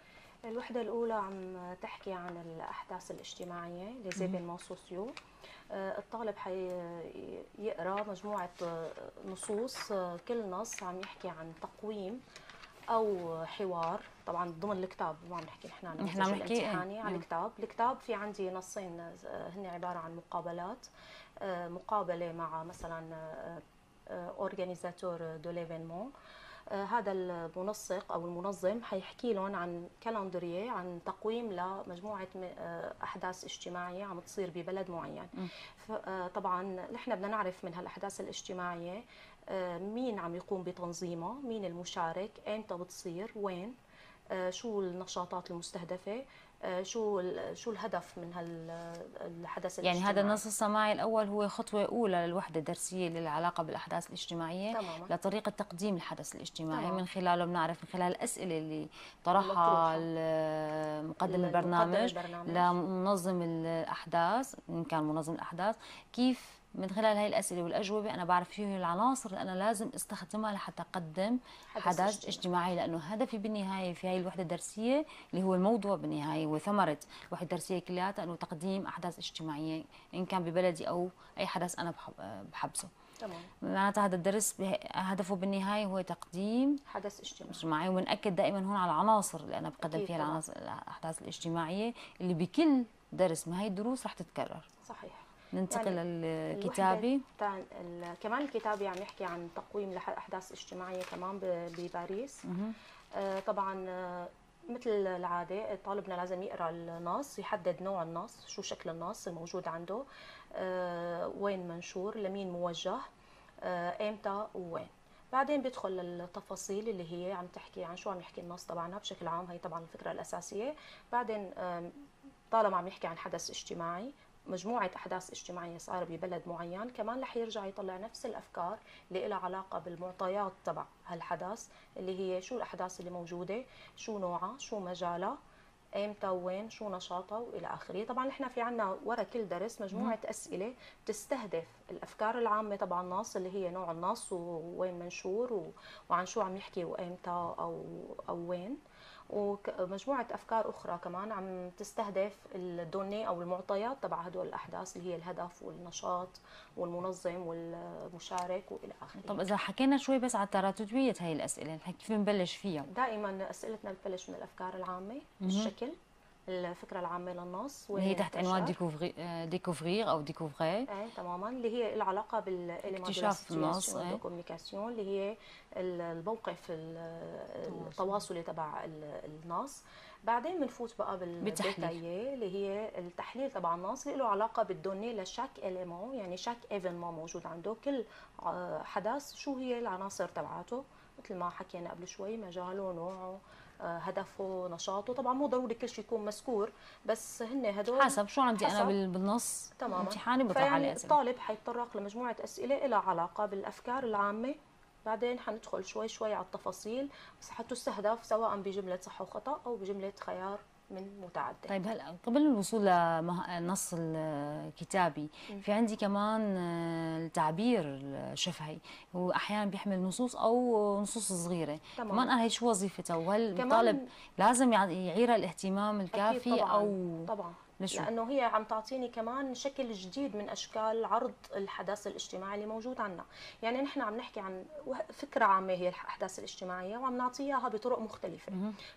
الوحدة الأولى عم تحكي عن الأحداث الاجتماعية لزيبن موسوسيو آه، الطالب حيقرأ مجموعة آه، نصوص آه، كل نص عم يحكي عن تقويم او حوار طبعا ضمن الكتاب ما عم نحكي نحن عن نحن عم نحكي إيه. عن إيه. الكتاب الكتاب في عندي نصين هن عباره عن مقابلات مقابله مع مثلا اورجانيزاتور دو ليفينمون آه، هذا المنسق او المنظم حيحكي لهم عن كالندريه عن تقويم لمجموعه آه، احداث اجتماعيه عم تصير ببلد معين آه، طبعا نحن بدنا نعرف من هالاحداث الاجتماعيه مين عم يقوم بتنظيمها مين المشارك امتى بتصير وين شو النشاطات المستهدفه آه، شو شو الهدف من هالحدث الاجتماعي يعني هذا النص السماعي الاول هو خطوه اولى للوحده الدرسيه للعلاقه بالاحداث الاجتماعيه تماما. لطريقه تقديم الحدث الاجتماعي تمام. من خلاله بنعرف من خلال الاسئله اللي طرحها مقدم البرنامج, البرنامج لمنظم الاحداث ان كان منظم الاحداث كيف من خلال هاي الاسئله والاجوبه انا بعرف شو هي العناصر اللي انا لازم استخدمها لحتى اقدم حدث, حدث اجتماعي. اجتماعي لانه هدفي بالنهايه في هاي الوحده الدرسيه اللي هو الموضوع بالنهايه وثمره الوحده الدرسيه كلياتها انه تقديم احداث اجتماعيه ان كان ببلدي او اي حدث انا بحبسه تمام معناتها هذا الدرس هدفه بالنهايه هو تقديم حدث اجتماعي اجتماعي وبنأكد دائما هون على العناصر اللي انا بقدم فيها العناصر الاحداث الاجتماعيه اللي بكل درس من هي الدروس رح تتكرر صحيح ننتقل يعني لكتابي كمان الكتابي عم يحكي عن تقويم لأحداث اجتماعية كمان بباريس آه، طبعا آه، مثل العادة طالبنا لازم يقرأ النص يحدد نوع النص شو شكل النص الموجود عنده آه، وين منشور لمين موجه امتى وين بعدين بيدخل التفاصيل اللي هي عم تحكي عن شو عم يحكي النص تبعنا بشكل عام هي طبعا الفكره الاساسيه بعدين طالما عم يحكي عن حدث اجتماعي مجموعة أحداث اجتماعية صار ببلد معين كمان رح يرجع يطلع نفس الأفكار اللي لها علاقة بالمعطيات تبع هالحدث اللي هي شو الأحداث اللي موجودة شو نوعها شو مجالها ايمتى وين شو نشاطها والى اخره طبعا نحن في عنا ورا كل درس مجموعه اسئله بتستهدف الافكار العامه تبع النص اللي هي نوع النص ووين منشور وعن شو عم يحكي وايمتى او او وين ومجموعة أفكار أخرى كمان عم تستهدف الدوني أو المعطيات تبع هدول الأحداث اللي هي الهدف والنشاط والمنظم والمشارك وإلى آخره طب إذا حكينا شوي بس على تراتبية هاي الأسئلة كيف بنبلش فيها؟ دائما أسئلتنا بتبلش من الأفكار العامة الشكل الفكره العامه للنص اللي هي تحت عنوان ديكوفرير آه، او ديكوفري ايه تماما اللي هي العلاقه بالاكتشاف النص إيه. اللي هي الموقف التواصلي تبع النص بعدين بنفوت بقى بالديتايي اللي هي التحليل تبع النص اللي له علاقه بالدوني لشاك اليمون يعني شاك ايفينمون موجود عنده كل آه، حدث شو هي العناصر تبعاته مثل ما حكينا قبل شوي مجاله نوعه آه، هدفه نشاطه طبعا مو ضروري كل شيء يكون مذكور بس هن هدول حسب شو عندي انا بالنص تمام امتحاني بطلع على الطالب حيتطرق لمجموعه اسئله لها علاقه بالافكار العامه بعدين حندخل شوي شوي على التفاصيل بس حتستهدف سواء بجمله صح وخطا او بجمله خيار من متعدد طيب هلا قبل الوصول لنص الكتابي في عندي كمان التعبير الشفهي هو احيانا بيحمل نصوص او نصوص صغيره تمام. كمان انا هي شو وظيفتها وهل الطالب لازم يعيرها الاهتمام الكافي طبعاً. او طبعا لشو؟ لانه هي عم تعطيني كمان شكل جديد من اشكال عرض الحدث الاجتماعي اللي موجود عندنا يعني نحن عم نحكي عن فكره عامه هي الاحداث الاجتماعيه وعم نعطيها بطرق مختلفه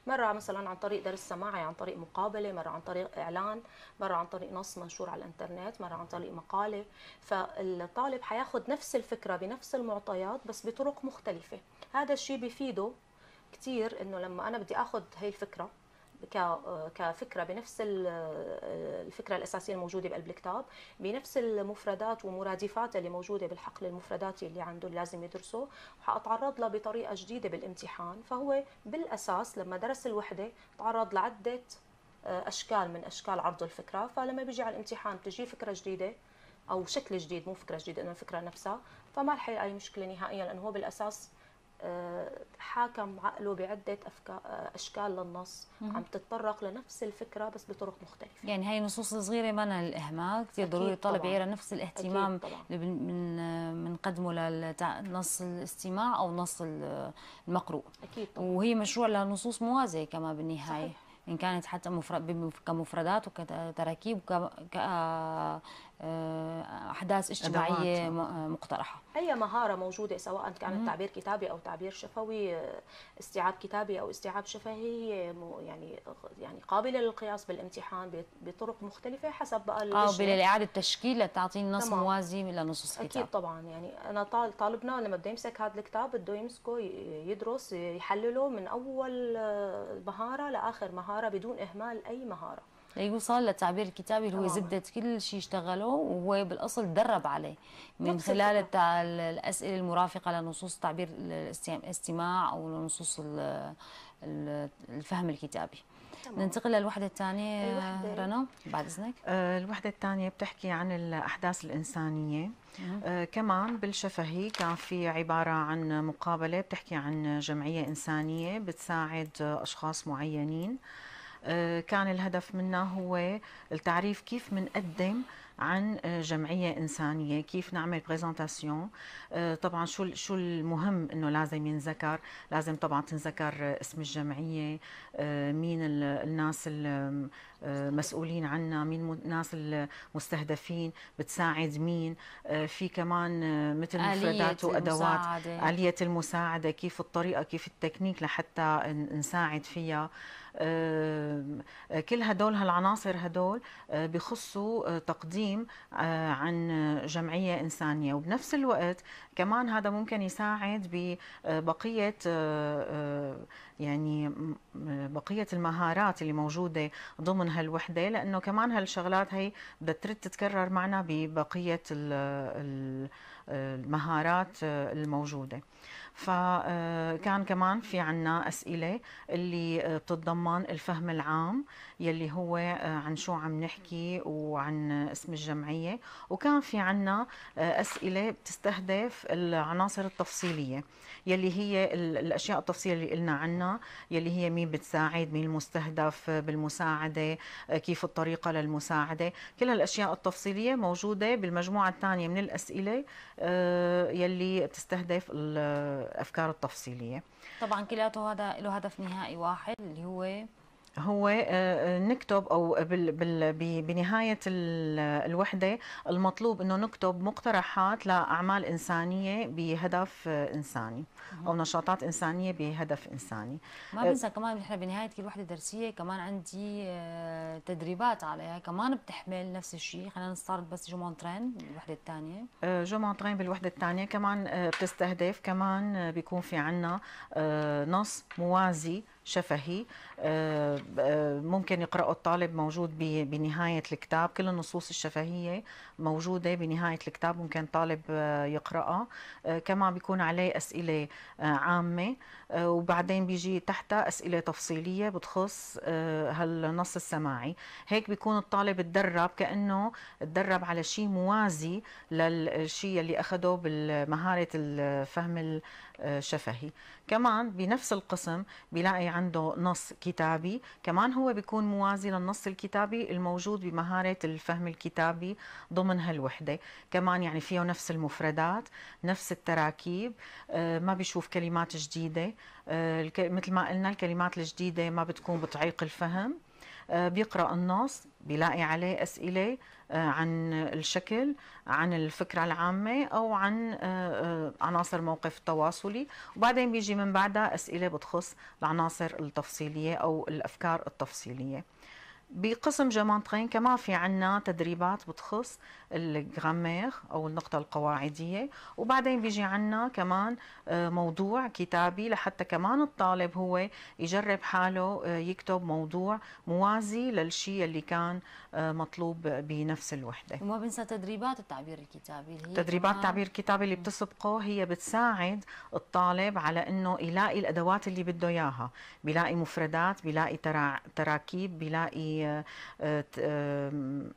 مره مثلا عن طريق درس سماعي عن طريق مقابله مره عن طريق اعلان مره عن طريق نص منشور على الانترنت مره عن طريق مقاله فالطالب حياخذ نفس الفكره بنفس المعطيات بس بطرق مختلفه هذا الشيء بيفيده كثير انه لما انا بدي اخذ هي الفكره كفكره بنفس الفكره الاساسيه الموجوده بقلب الكتاب بنفس المفردات ومرادفاتها اللي موجوده بالحقل المفرداتي اللي عنده لازم يدرسه وحاتعرض لها بطريقه جديده بالامتحان فهو بالاساس لما درس الوحده تعرض لعده آه، اشكال من اشكال عرض الفكره فلما بيجي على الامتحان بتجي فكره جديده او شكل جديد مو فكره جديده انه الفكره نفسها فما رح يلاقي اي مشكله نهائيا لانه هو بالاساس حاكم عقله بعدة أشكال للنص عم تتطرق لنفس الفكرة بس بطرق مختلفة يعني هاي النصوص الصغيرة ما للإهمال كثير ضروري الطالب يعيرها نفس الاهتمام اللي بنقدمه للنص الاستماع أو نص المقروء أكيد طبعا. وهي مشروع لنصوص موازية كمان بالنهاية صحيح. ان كانت حتى مفرد كمفردات وكتراكيب وك احداث اجتماعيه آه، مقترحه اي مهاره موجوده سواء كانت تعبير كتابي او تعبير شفوي استيعاب كتابي او استيعاب شفهي يعني يعني قابله للقياس بالامتحان بطرق مختلفه حسب بقى او آه، لاعاده تشكيل لتعطي نص تمام. موازي لنصوص الكتاب اكيد طبعا يعني انا طالبنا لما بده يمسك هذا الكتاب بده يمسكه يدرس يحلله من اول آه، مهاره لاخر مهاره بدون اهمال اي مهاره ليوصل للتعبير الكتابي اللي هو آه. زبده كل شيء اشتغله وهو بالاصل درب عليه من خلال الاسئله المرافقه لنصوص تعبير الاستماع او لنصوص الفهم الكتابي تمام. ننتقل للوحده الثانيه رنا بعد اذنك آه، الوحده الثانيه بتحكي عن الاحداث الانسانيه آه كمان بالشفهي كان في عبارة عن مقابلة بتحكي عن جمعية إنسانية بتساعد أشخاص معينين آه، كان الهدف منها هو التعريف كيف منقدم عن آه، جمعيه انسانيه كيف نعمل بريزنتاسيون آه، طبعا شو شو المهم انه لازم ينذكر لازم طبعا تنذكر اسم الجمعيه مين الناس المسؤولين عنها مين الناس المستهدفين بتساعد مين في كمان مثل مفردات وادوات اليه المساعده كيف الطريقه كيف التكنيك لحتى نساعد فيها آه، كل هدول هالعناصر هدول آه، بخصوا آه، تقديم عن جمعية إنسانية وبنفس الوقت كمان هذا ممكن يساعد ببقية يعني بقية المهارات اللي موجودة ضمن هالوحدة لأنه كمان هالشغلات هي بدها ترد تتكرر معنا ببقية المهارات الموجودة فكان آه، كمان في عنا أسئلة اللي آه، بتتضمن الفهم العام يلي هو آه، عن شو عم نحكي وعن اسم الجمعية وكان في عنا أسئلة بتستهدف العناصر التفصيلية يلي هي الأشياء التفصيلية اللي قلنا عنها يلي هي مين بتساعد مين المستهدف بالمساعدة كيف الطريقة للمساعدة كل هالأشياء التفصيلية موجودة بالمجموعة الثانية من الأسئلة يلي بتستهدف الافكار التفصيليه طبعا كلياته هذا له هدف نهائي واحد اللي هو هو آه، آه، نكتب او بنهايه الوحده المطلوب انه نكتب مقترحات لاعمال انسانيه بهدف آه، انساني او نشاطات انسانيه بهدف انساني ما بنسى كمان نحن بنهايه كل وحده درسيه كمان عندي تدريبات عليها كمان بتحمل نفس الشيء خلينا نستعرض بس جو مونترين بالوحده الثانيه جو مونترين بالوحده الثانيه كمان بتستهدف كمان بيكون في عندنا نص موازي شفهي آه، آه، ممكن يقرأه الطالب موجود بنهاية الكتاب كل النصوص الشفهية موجودة بنهاية الكتاب ممكن طالب آه، يقرأها كما بيكون عليه أسئلة عامة وبعدين بيجي تحتها أسئلة تفصيلية بتخص هالنص السماعي هيك بيكون الطالب تدرب كأنه تدرب على شيء موازي للشيء اللي أخده بمهارة الفهم الشفهي كمان بنفس القسم بلاقي عنده نص كتابي كمان هو بيكون موازي للنص الكتابي الموجود بمهارة الفهم الكتابي ضمن هالوحدة كمان يعني فيه نفس المفردات نفس التراكيب آه، ما بيشوف كلمات جديدة آه، مثل ما قلنا الكلمات الجديدة ما بتكون بتعيق الفهم آه، بيقرأ النص بيلاقي عليه أسئلة آه، عن الشكل عن الفكرة العامة أو عن آه، عناصر موقف التواصلي وبعدين بيجي من بعدها أسئلة بتخص العناصر التفصيلية أو الأفكار التفصيلية بقسم جمانترين كمان في عنا تدريبات بتخص الجرامير او النقطه القواعديه وبعدين بيجي عنا كمان آه، موضوع كتابي لحتى كمان الطالب هو يجرب حاله آه، يكتب موضوع موازي للشيء اللي كان آه، مطلوب بنفس الوحده وما بنسى تدريبات التعبير الكتابي اللي هي تدريبات التعبير الكتابي اللي بتسبقه هي بتساعد الطالب على انه يلاقي الادوات اللي بده اياها بيلاقي مفردات بيلاقي تراكيب بيلاقي Eh, eh, eh,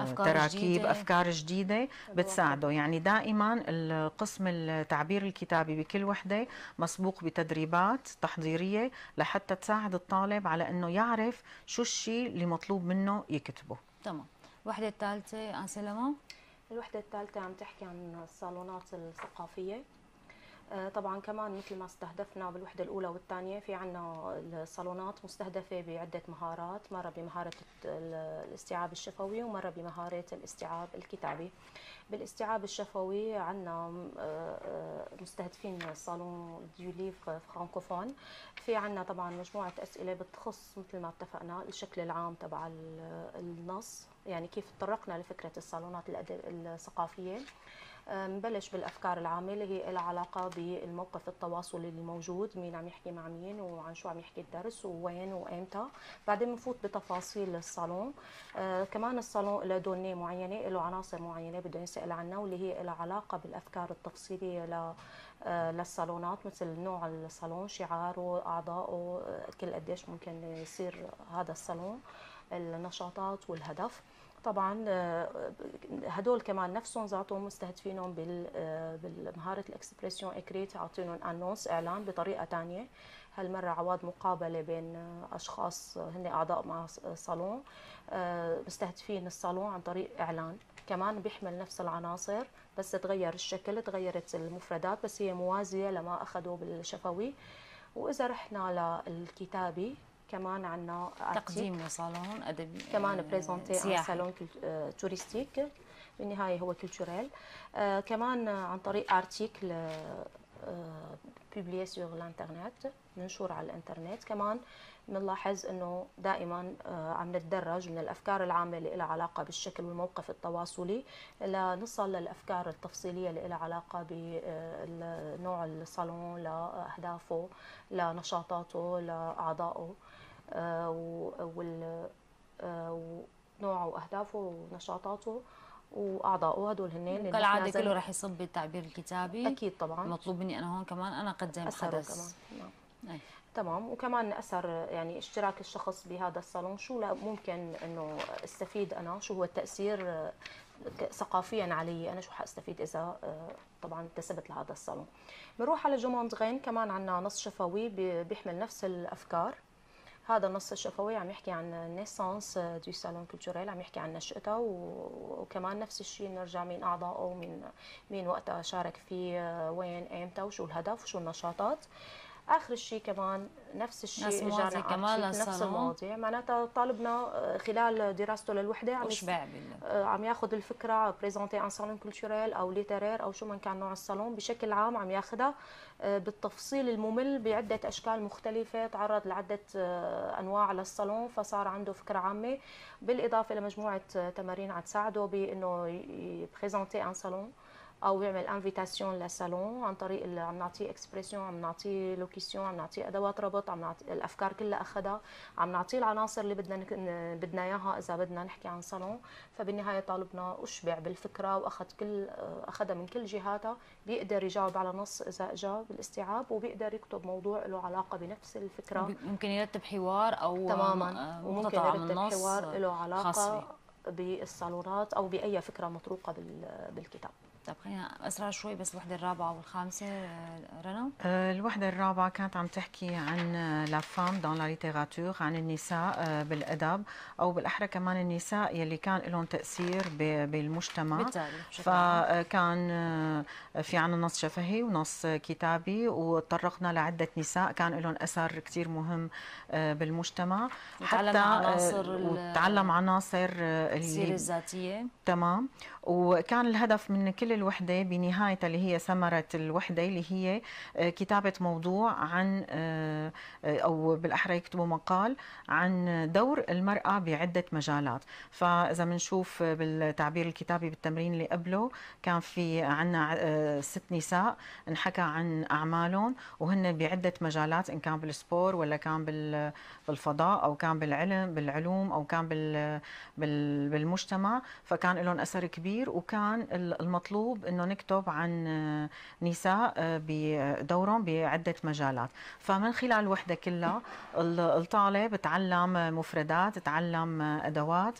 أفكار تراكيب جديدة. افكار جديده بتساعده يعني دائما القسم التعبير الكتابي بكل وحده مسبوق بتدريبات تحضيريه لحتى تساعد الطالب على انه يعرف شو الشيء اللي مطلوب منه يكتبه تمام الوحده الثالثه انسلمه الوحده الثالثه عم تحكي عن الصالونات الثقافيه آه، طبعا كمان مثل ما استهدفنا بالوحده الاولى والثانيه في عنا الصالونات مستهدفه بعده مهارات مره بمهاره الاستيعاب الشفوي ومره بمهاره الاستيعاب الكتابي بالاستيعاب الشفوي عنا آه، آه، مستهدفين صالون ديوليف فرانكوفون في عنا طبعا مجموعه اسئله بتخص مثل ما اتفقنا الشكل العام تبع النص يعني كيف تطرقنا لفكره الصالونات الثقافيه نبلش بالافكار العامه اللي هي لها علاقه بالموقف التواصلي اللي موجود مين عم يحكي مع مين وعن شو عم يحكي الدرس ووين وامتى بعدين بنفوت بتفاصيل الصالون أه، كمان الصالون له دونيه معينه له عناصر معينه بده ينسال عنها واللي هي لها علاقه بالافكار التفصيليه ل أه، للصالونات مثل نوع الصالون شعاره اعضائه أه، كل قديش ممكن يصير هذا الصالون النشاطات والهدف طبعا آه، هدول كمان نفسهم ذاتهم مستهدفينهم آه، بالمهارة الاكسبريسيون اكريت عاطينهم انونس اعلان بطريقه ثانيه هالمره عواد مقابله بين اشخاص هن اعضاء مع صالون آه، مستهدفين الصالون عن طريق اعلان كمان بيحمل نفس العناصر بس تغير الشكل تغيرت المفردات بس هي موازيه لما اخذوا بالشفوي واذا رحنا للكتابي كمان عندنا تقديم لصالون ادبي كمان بريزونتي صالون توريستيك بالنهايه هو كولتوريل آه، كمان عن طريق ارتيكل آه بوبليي سور الانترنت منشور على الانترنت كمان بنلاحظ انه دائما آه، عم نتدرج من الافكار العامه اللي لها علاقه بالشكل والموقف التواصلي لنصل للافكار التفصيليه اللي لها علاقه بنوع آه، الصالون لاهدافه لنشاطاته لاعضائه آه، ونوعه آه، واهدافه ونشاطاته واعضائه هدول هن كالعاده كله رح يصب بالتعبير الكتابي اكيد طبعا مطلوب مني انا هون كمان انا اقدم حدث كمان نعم أي. تمام وكمان اثر يعني اشتراك الشخص بهذا الصالون شو ممكن انه استفيد انا شو هو التاثير آه، ثقافيا علي انا شو حاستفيد اذا طبعا انتسبت لهذا الصالون بنروح على جوموند غين كمان عندنا نص شفوي بيحمل نفس الافكار هذا النص الشفوي عم يحكي عن نيسانس دو سالون كولتوريل عم يحكي عن نشأتها وكمان نفس الشيء نرجع مين أعضائه ومين مين وقتها شارك فيه آه، وين إمتى وشو الهدف وشو النشاطات اخر شيء كمان نفس الشيء نفس اجانا كمان نفس المواضيع معناتها طالبنا آه، خلال دراسته للوحده عم آه، عم ياخذ الفكره بريزونتي ان صالون كولتوريل او ليترير او شو ما كان نوع الصالون بشكل عام عم ياخذها آه، بالتفصيل الممل بعده اشكال مختلفه تعرض لعده انواع للصالون فصار عنده فكره عامه بالاضافه لمجموعه تمارين عم تساعده بانه بريزونتي ان صالون او يعمل انفيتاسيون للصالون عن طريق اللي عم نعطيه اكسبريسيون عم نعطيه لوكيسيون عم نعطيه ادوات ربط عم نعطيه الافكار كلها اخذها عم نعطيه العناصر اللي بدنا نك... بدنا اياها اذا بدنا نحكي عن صالون فبالنهايه طالبنا اشبع بالفكره واخذ كل اخذها من كل جهاتها بيقدر يجاوب على نص اذا اجا بالاستيعاب وبيقدر يكتب موضوع له علاقه بنفس الفكره ممكن يرتب حوار او تماما ممكن يرتب حوار له علاقه بالصالونات او باي فكره مطروقه بالكتاب طب خلينا اسرع شوي بس الوحده الرابعه والخامسه آه، رنا آه، الوحده الرابعه كانت عم تحكي عن لا فام دون لا ليتيراتور عن النساء آه، بالادب او بالاحرى كمان النساء يلي كان لهم تاثير بالمجتمع فكان في عنا نص شفهي ونص كتابي وتطرقنا لعده نساء كان لهم اثر كثير مهم بالمجتمع حتى عناصر وتعلم عناصر السيره الذاتيه تمام وكان الهدف من كل الوحدة بنهاية اللي هي ثمرة الوحدة اللي هي آه، كتابة موضوع عن آه، أو بالأحرى يكتبوا مقال عن دور المرأة بعدة مجالات فإذا بنشوف بالتعبير الكتابي بالتمرين اللي قبله كان في عنا آه، ست نساء انحكى عن أعمالهم وهن بعدة مجالات إن كان بالسبور ولا كان بالفضاء أو كان بالعلم بالعلوم أو كان بالمجتمع فكان لهم أثر كبير وكان المطلوب مطلوب انه نكتب عن نساء بدورهم بعده مجالات فمن خلال الوحده كلها الطالب تعلم مفردات تعلم ادوات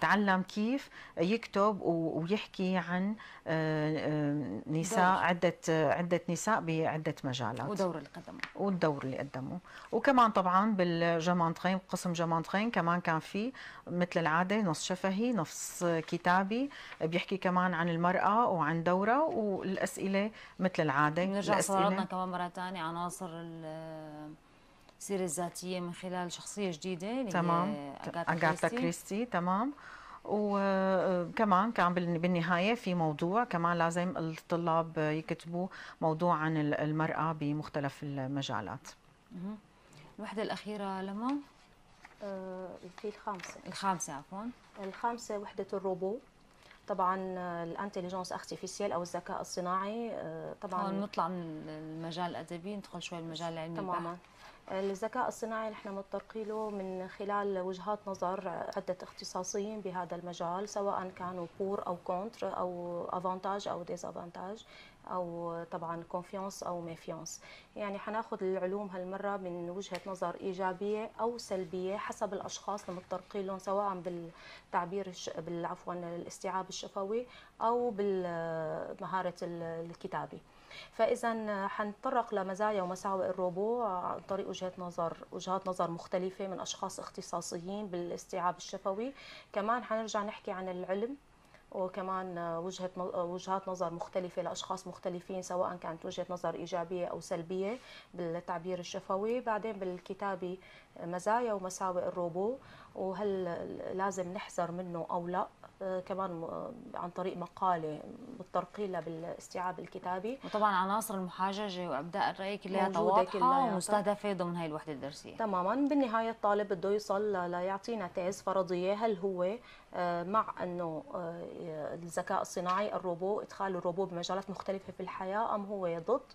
تعلم كيف يكتب ويحكي عن آه، آه، نساء عده عده نساء بعده مجالات ودور اللي قدمه والدور اللي قدمه وكمان طبعا بالجمانترين قسم جمانترين كمان كان في مثل العاده نص شفهي نص كتابي بيحكي كمان عن المراه وعن دوره والاسئله مثل العاده بنرجع صورتنا كمان مره ثانيه عناصر السيره الذاتيه من خلال شخصيه جديده اللي تمام هي اغاثا كريستي تمام وكمان كان بالنهايه في موضوع كمان لازم الطلاب يكتبوا موضوع عن المراه بمختلف المجالات. الوحده الاخيره لما آه، في الخامسه الخامسه عفوا الخامسه وحده الروبو طبعا آه، الانتليجنس ارتيفيسيال او الذكاء الصناعي آه، طبعا آه، نطلع من المجال الادبي ندخل شوي المجال العلمي تماما الذكاء الصناعي نحن متطرقين له من خلال وجهات نظر عدة اختصاصيين بهذا المجال سواء كانوا بور أو كونتر أو أفانتاج أو ديزافانتاج او طبعا كونفيونس او ميفيونس يعني حناخذ العلوم هالمره من وجهه نظر ايجابيه او سلبيه حسب الاشخاص المتطرقين لهم سواء بالتعبير عفوا الاستيعاب الشفوي او بالمهاره الكتابه فاذا حنتطرق لمزايا ومساوئ الروبو عن طريق وجهه نظر وجهات نظر مختلفه من اشخاص اختصاصيين بالاستيعاب الشفوي كمان حنرجع نحكي عن العلم وكمان وجهه وجهات نظر مختلفه لاشخاص مختلفين سواء كانت وجهه نظر ايجابيه او سلبيه بالتعبير الشفوي بعدين بالكتابه مزايا ومساوئ الروبو وهل لازم نحذر منه او لا آه، كمان آه، عن طريق مقاله متطرقين لها بالاستيعاب الكتابي وطبعا عناصر المحاججه وابداء الراي كلياتها واضحه ومستهدفه ضمن هي الوحده الدرسيه تماما بالنهايه الطالب بده يوصل ليعطينا تيز فرضيه هل هو آه، مع انه الذكاء الصناعي الروبو ادخال الروبو بمجالات مختلفه في الحياه ام هو ضد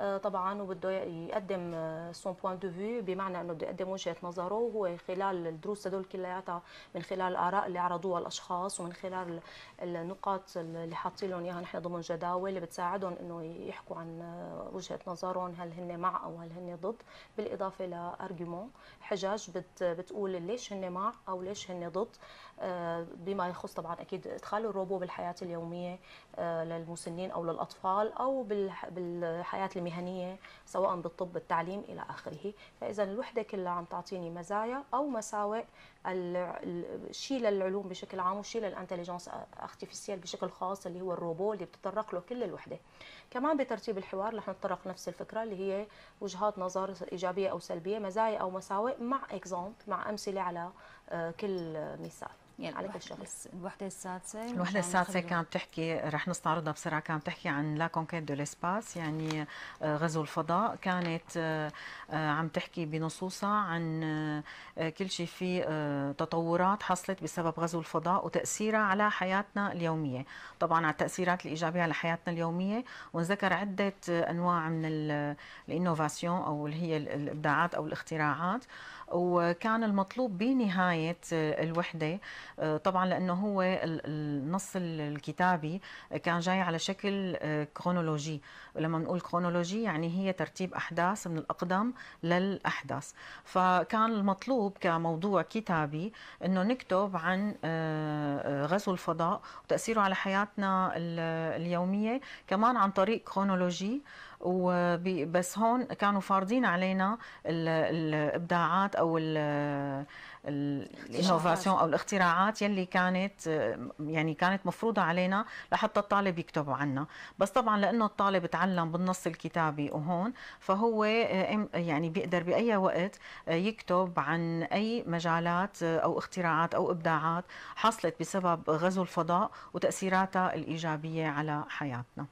آه، طبعا وبده يقدم سون بوان دو فيو بمعنى انه بده يقدم وجهه نظره وهو خلال الدروس هدول كلياتها من خلال الاراء اللي عرضوها الاشخاص ومن خلال النقاط اللي حاطين لهم اياها نحن ضمن جداول اللي بتساعدهم انه يحكوا عن آه، وجهه نظرهم هل هن مع او هل هن ضد بالاضافه لارجيومون حجاج بتقول ليش هن مع او ليش هن ضد آه، بما يخص طبعا اكيد ادخال الروبو بالحياه اليوميه آه، للمسنين او للاطفال او بالحياه المهنيه سواء بالطب التعليم الى اخره فاذا الوحده كلها عم تعطيني مزايا او مساوئ الشيء للعلوم بشكل عام والشيء للانتليجنس ارتيفيسيال بشكل خاص اللي هو الروبو اللي بتطرق له كل الوحده كمان بترتيب الحوار رح نتطرق نفس الفكره اللي هي وجهات نظر ايجابيه او سلبيه مزايا او مساوئ مع اكزامبل مع امثله على آه، كل مثال يعني على كل الوحده السادسه الوحده السادسه كانت تحكي رح نستعرضها بسرعه كانت تحكي عن لا كونكيت دو لسباس يعني آه، غزو الفضاء كانت آه، آه، عم تحكي بنصوصها عن كل شيء في تطورات حصلت بسبب غزو الفضاء وتاثيرها على حياتنا اليوميه طبعا على التاثيرات الايجابيه على حياتنا اليوميه ونذكر عده انواع من الانوفاسيون او اللي هي الابداعات او الاختراعات وكان المطلوب بنهايه الوحده آه، طبعا لانه هو النص الكتابي كان جاي على شكل آه، كرونولوجي ولما بنقول كرونولوجي يعني هي ترتيب احداث من الاقدم للاحداث فكان المطلوب كموضوع كتابي انه نكتب عن آه، غزو الفضاء وتاثيره على حياتنا اليوميه كمان عن طريق كرونولوجي بس هون كانوا فارضين علينا الابداعات او الانوفاسيون او الاختراعات يلي كانت يعني كانت مفروضه علينا لحتى الطالب يكتب عنها بس طبعا لانه الطالب تعلم بالنص الكتابي وهون فهو آه، يعني بيقدر باي وقت آه، يكتب عن اي مجالات آه، او اختراعات او ابداعات حصلت بسبب غزو الفضاء وتاثيراتها الايجابيه على حياتنا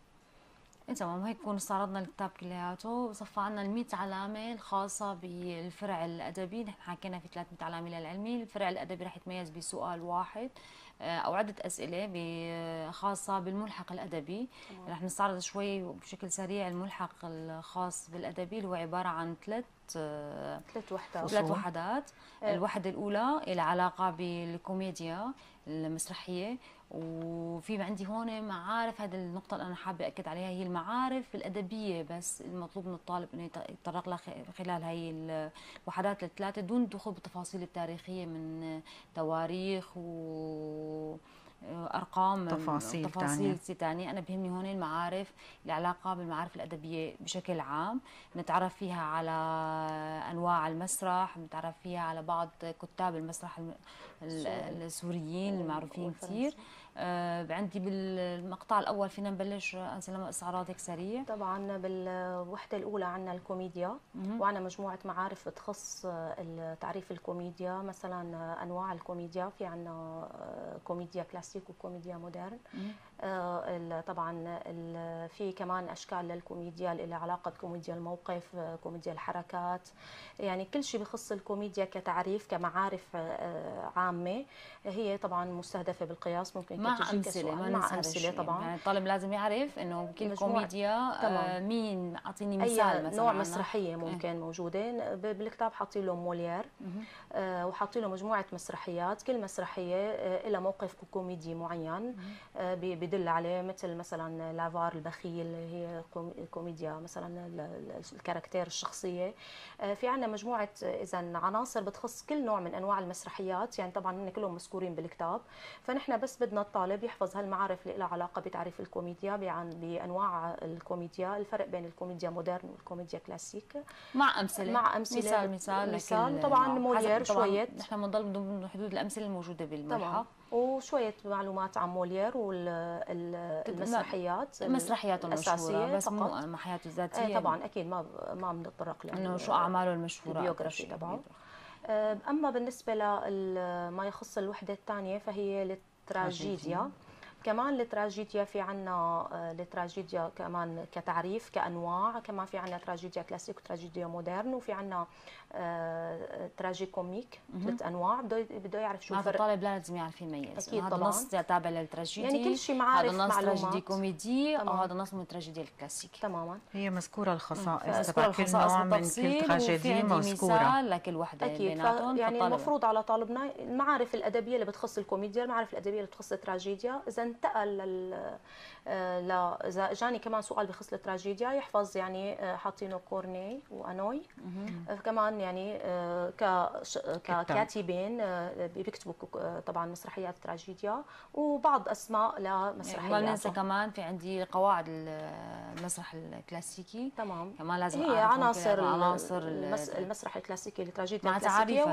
تمام هيك كون استعرضنا الكتاب كلياته صفى عنا ال 100 علامه الخاصه بالفرع الادبي نحن حكينا في 300 علامه للعلمي الفرع الادبي رح يتميز بسؤال واحد آه، او عده اسئله خاصه بالملحق الادبي رح نستعرض شوي بشكل سريع الملحق الخاص بالادبي اللي هو عباره عن ثلاث آه، ثلاث وحدات ثلاث وحدات آه. الوحده الاولى العلاقه بالكوميديا المسرحيه وفي عندي هون معارف هذه النقطة اللي أنا حابة أكد عليها هي المعارف الأدبية بس المطلوب من الطالب أنه يتطرق لها خلال هي الوحدات الثلاثة دون دخول بالتفاصيل التاريخية من تواريخ و ارقام تفاصيل تفاصيل تانية. انا بهمني هون المعارف العلاقه بالمعارف الادبيه بشكل عام نتعرف فيها على انواع المسرح نتعرف فيها على بعض كتاب المسرح السوريين المعروفين كثير آه، عندي بالمقطع الاول فينا نبلش استعراض هيك سريع طبعا بالوحده الاولى عندنا الكوميديا وعندنا مجموعه معارف بتخص تعريف الكوميديا مثلا انواع الكوميديا في عندنا آه، كوميديا كلاسيك وكوميديا مودرن آه، طبعا في كمان اشكال للكوميديا اللي علاقه كوميديا الموقف آه، كوميديا الحركات يعني كل شيء بخص الكوميديا كتعريف كمعارف آه، عامه هي طبعا مستهدفه بالقياس ممكن مع امثله مع امثله طبعا يعني الطالب لازم يعرف انه كل كوميديا مين اعطيني مثال مثلا نوع مسرحيه إيه. ممكن اه. موجوده بالكتاب حاطين له مولير وحاطين له مجموعه مسرحيات كل مسرحيه لها موقف كوميدي معين يدل عليه مثل مثلا لافار البخيل هي الكوميديا مثلا الكاركتير الشخصيه آه، في عندنا مجموعه اذا عناصر بتخص كل نوع من انواع المسرحيات يعني طبعا هن كلهم مذكورين بالكتاب فنحن بس بدنا الطالب يحفظ هالمعارف اللي لها علاقه بتعريف الكوميديا بانواع الكوميديا الفرق بين الكوميديا مودرن والكوميديا كلاسيك مع امثله مع امثله مثال مثال مثال طبعا مولير شوية نحن بنضل ضمن حدود الامثله الموجوده بالمرحله وشويه معلومات عن مولير والمسرحيات المسرحيات المشهوره بس مو حياته الذاتيه إيه، طبعا اكيد ما ما بنتطرق له انه شو اعماله المشهوره البيوغرافي تبعه إيه، اما بالنسبه لما يخص الوحده الثانيه فهي التراجيديا كمان التراجيديا في عنا التراجيديا إيه، كمان كتعريف كانواع كمان في عنا تراجيديا كلاسيك وتراجيديا مودرن وفي عنا آه، تراجي كوميك ثلاث انواع بده بده يعرف شو الفرق الطالب لازم يعرف يميز اكيد هذا النص تابع للتراجيدي يعني كل شيء معارف هذا النص تراجيدي كوميدي هذا النص من التراجيدي الكلاسيك تماما هي مذكوره الخصائص تبع كل نوع من كل تراجيدي مذكوره لكل وحده اكيد يعني المفروض على طالبنا المعارف الادبيه اللي بتخص الكوميديا المعارف الادبيه اللي بتخص التراجيديا اذا انتقل لل آه، لا اذا اجاني كمان سؤال بخص التراجيديا يحفظ يعني آه، حاطينه كورني وانوي كمان يعني آه، ككاتبين آه، آه، بيكتبوا طبعا مسرحيات تراجيديا وبعض اسماء لمسرحيات ما ننسى كمان في عندي قواعد المسرح الكلاسيكي تمام كمان لازم هي عناصر عناصر المسرح الكلاسيكي التراجيديا الكلاسيكيه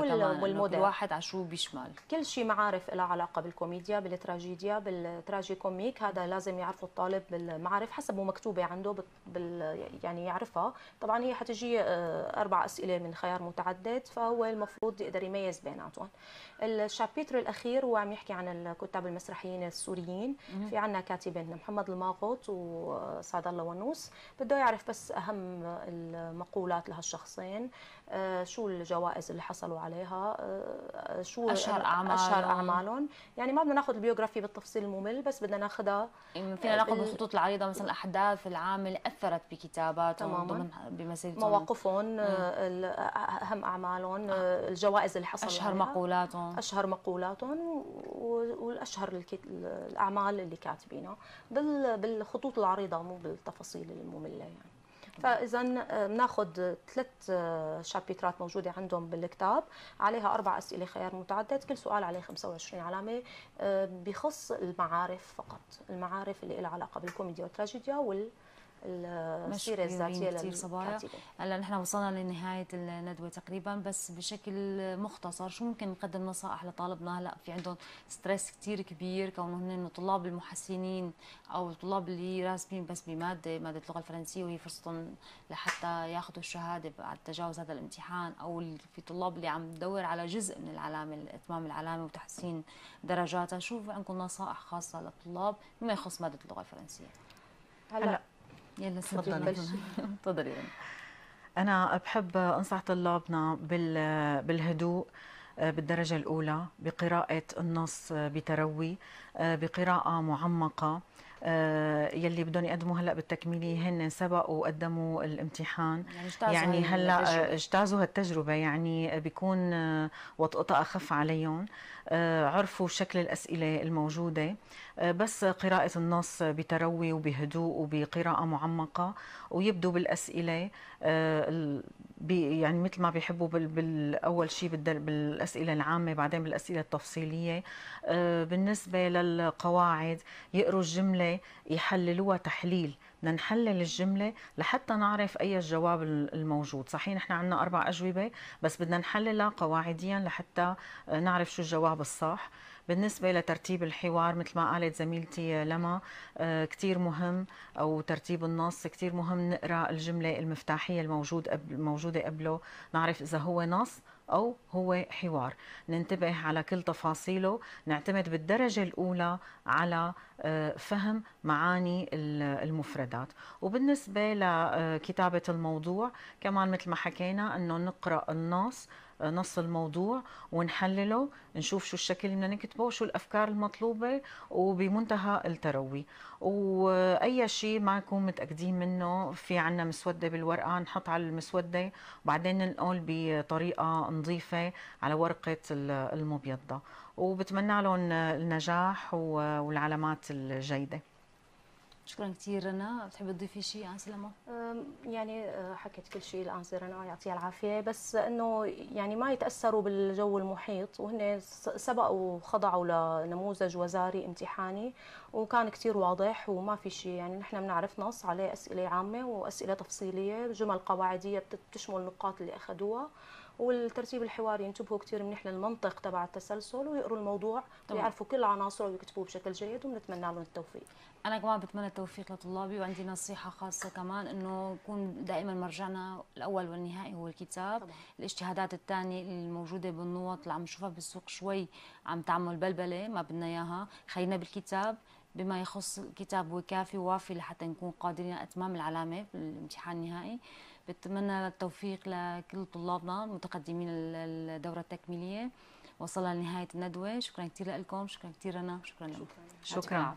والمودرن الواحد على شو بيشمل كل شيء معارف لها علاقه بالكوميديا بالتراجيديا بالتراجي كوميك هذا لازم يعرفه الطالب بالمعارف حسب مكتوبه إيه عنده بال... يعني يعرفها طبعا هي حتجي اربع اسئله من خيار خيار متعدد فهو المفروض يقدر يميز بيناتهم الشابتر الاخير هو عم يحكي عن الكتاب المسرحيين السوريين في عنا كاتبين محمد الماغوت وسعد الله ونوس بده يعرف بس اهم المقولات لهالشخصين آه، شو الجوائز اللي حصلوا عليها آه، شو اشهر اعمالهم اشهر اعمالهم يعني ما بدنا ناخذ البيوغرافي بالتفصيل الممل بس بدنا ناخذها فينا آه، ناخذ بالخطوط العريضه مثلا الاحداث العامه اللي اثرت بكتاباتهم تماما بمسيرتهم مواقفهم اهم اعمالهم آه. آه، الجوائز اللي حصلوا اشهر مقولاتهم اشهر مقولاتهم والاشهر الاعمال اللي كاتبينها بالخطوط العريضه مو بالتفاصيل الممله يعني فاذا آه، بناخذ ثلاث شابترات موجوده عندهم بالكتاب عليها اربع اسئله خيار متعدد كل سؤال عليه 25 علامه بخص المعارف فقط المعارف اللي لها علاقه بالكوميديا والتراجيديا وال السيره الذاتيه للكاتبه هلا نحن وصلنا لنهايه الندوه تقريبا بس بشكل مختصر شو ممكن نقدم نصائح لطالبنا هلا في عندهم ستريس كثير كبير كونه هن طلاب المحسنين او الطلاب اللي راسبين بس بماده ماده اللغه الفرنسيه وهي فرصتهم لحتى ياخذوا الشهاده بعد تجاوز هذا الامتحان او في طلاب اللي عم تدور على جزء من العلامه اتمام العلامه وتحسين درجاتها شو عندكم نصائح خاصه للطلاب بما يخص ماده اللغه الفرنسيه هلا يلا تفضلي تفضلي انا بحب انصح طلابنا بالهدوء آه، بالدرجة الأولى بقراءة النص آه، بتروي آه، بقراءة معمقة يلي بدهم يقدموا هلا بالتكميلي هن سبقوا وقدموا الامتحان يعني, يعني هلا اجتازوا هالتجربه يعني بيكون وطئتها اخف عليهم عرفوا شكل الاسئله الموجوده آه، بس قراءة النص بتروي وبهدوء وبقراءة معمقة ويبدو بالأسئلة آه، يعني مثل ما بيحبوا بالأول شيء بالأسئلة العامة بعدين بالأسئلة التفصيلية آه، بالنسبة للقواعد يقروا الجملة يحللوها تحليل بدنا نحلل الجملة لحتى نعرف أي الجواب الموجود صحيح نحن عندنا أربع أجوبة بس بدنا نحللها قواعديا لحتى نعرف شو الجواب الصح بالنسبة لترتيب الحوار مثل ما قالت زميلتي لما آه، كثير مهم أو ترتيب النص كثير مهم نقرأ الجملة المفتاحية الموجود قبل الموجودة قبله نعرف إذا هو نص أو هو حوار ننتبه على كل تفاصيله نعتمد بالدرجة الأولى على آه، فهم معاني المفردات وبالنسبة لكتابة آه، الموضوع كمان مثل ما حكينا أنه نقرأ النص نص الموضوع ونحلله نشوف شو الشكل اللي بدنا نكتبه وشو الافكار المطلوبه وبمنتهى التروي واي شيء ما نكون متاكدين منه في عنا مسوده بالورقه نحط على المسوده وبعدين ننقل بطريقه نظيفه على ورقه المبيضه وبتمنى لهم النجاح والعلامات الجيده شكرا كثير رنا بتحبي تضيفي شيء عن سلمى؟ يعني أه، حكيت كل شيء الانسه رنا يعطيها العافيه بس انه يعني ما يتاثروا بالجو المحيط وهن سبقوا وخضعوا لنموذج وزاري امتحاني وكان كثير واضح وما في شيء يعني نحن بنعرف نص عليه اسئله عامه واسئله تفصيليه جمل قواعديه بتشمل النقاط اللي اخذوها والترتيب الحواري ينتبهوا كثير منيح للمنطق تبع التسلسل ويقروا الموضوع ويعرفوا كل عناصره ويكتبوه بشكل جيد ونتمنى لهم التوفيق انا كمان بتمنى التوفيق لطلابي وعندي نصيحه خاصه كمان انه يكون دائما مرجعنا الاول والنهائي هو الكتاب طبعا. الاجتهادات الثانيه الموجوده بالنوط اللي عم نشوفها بالسوق شوي عم تعمل بلبله ما بدنا اياها خلينا بالكتاب بما يخص الكتاب هو كافي ووافي لحتى نكون قادرين على اتمام العلامه بالامتحان النهائي بتمنى التوفيق لكل طلابنا المتقدمين الدوره التكميليه وصلنا لنهايه الندوه شكرا كثير لكم شكرا كثير رنا شكرا لكم شكرا, شكرا.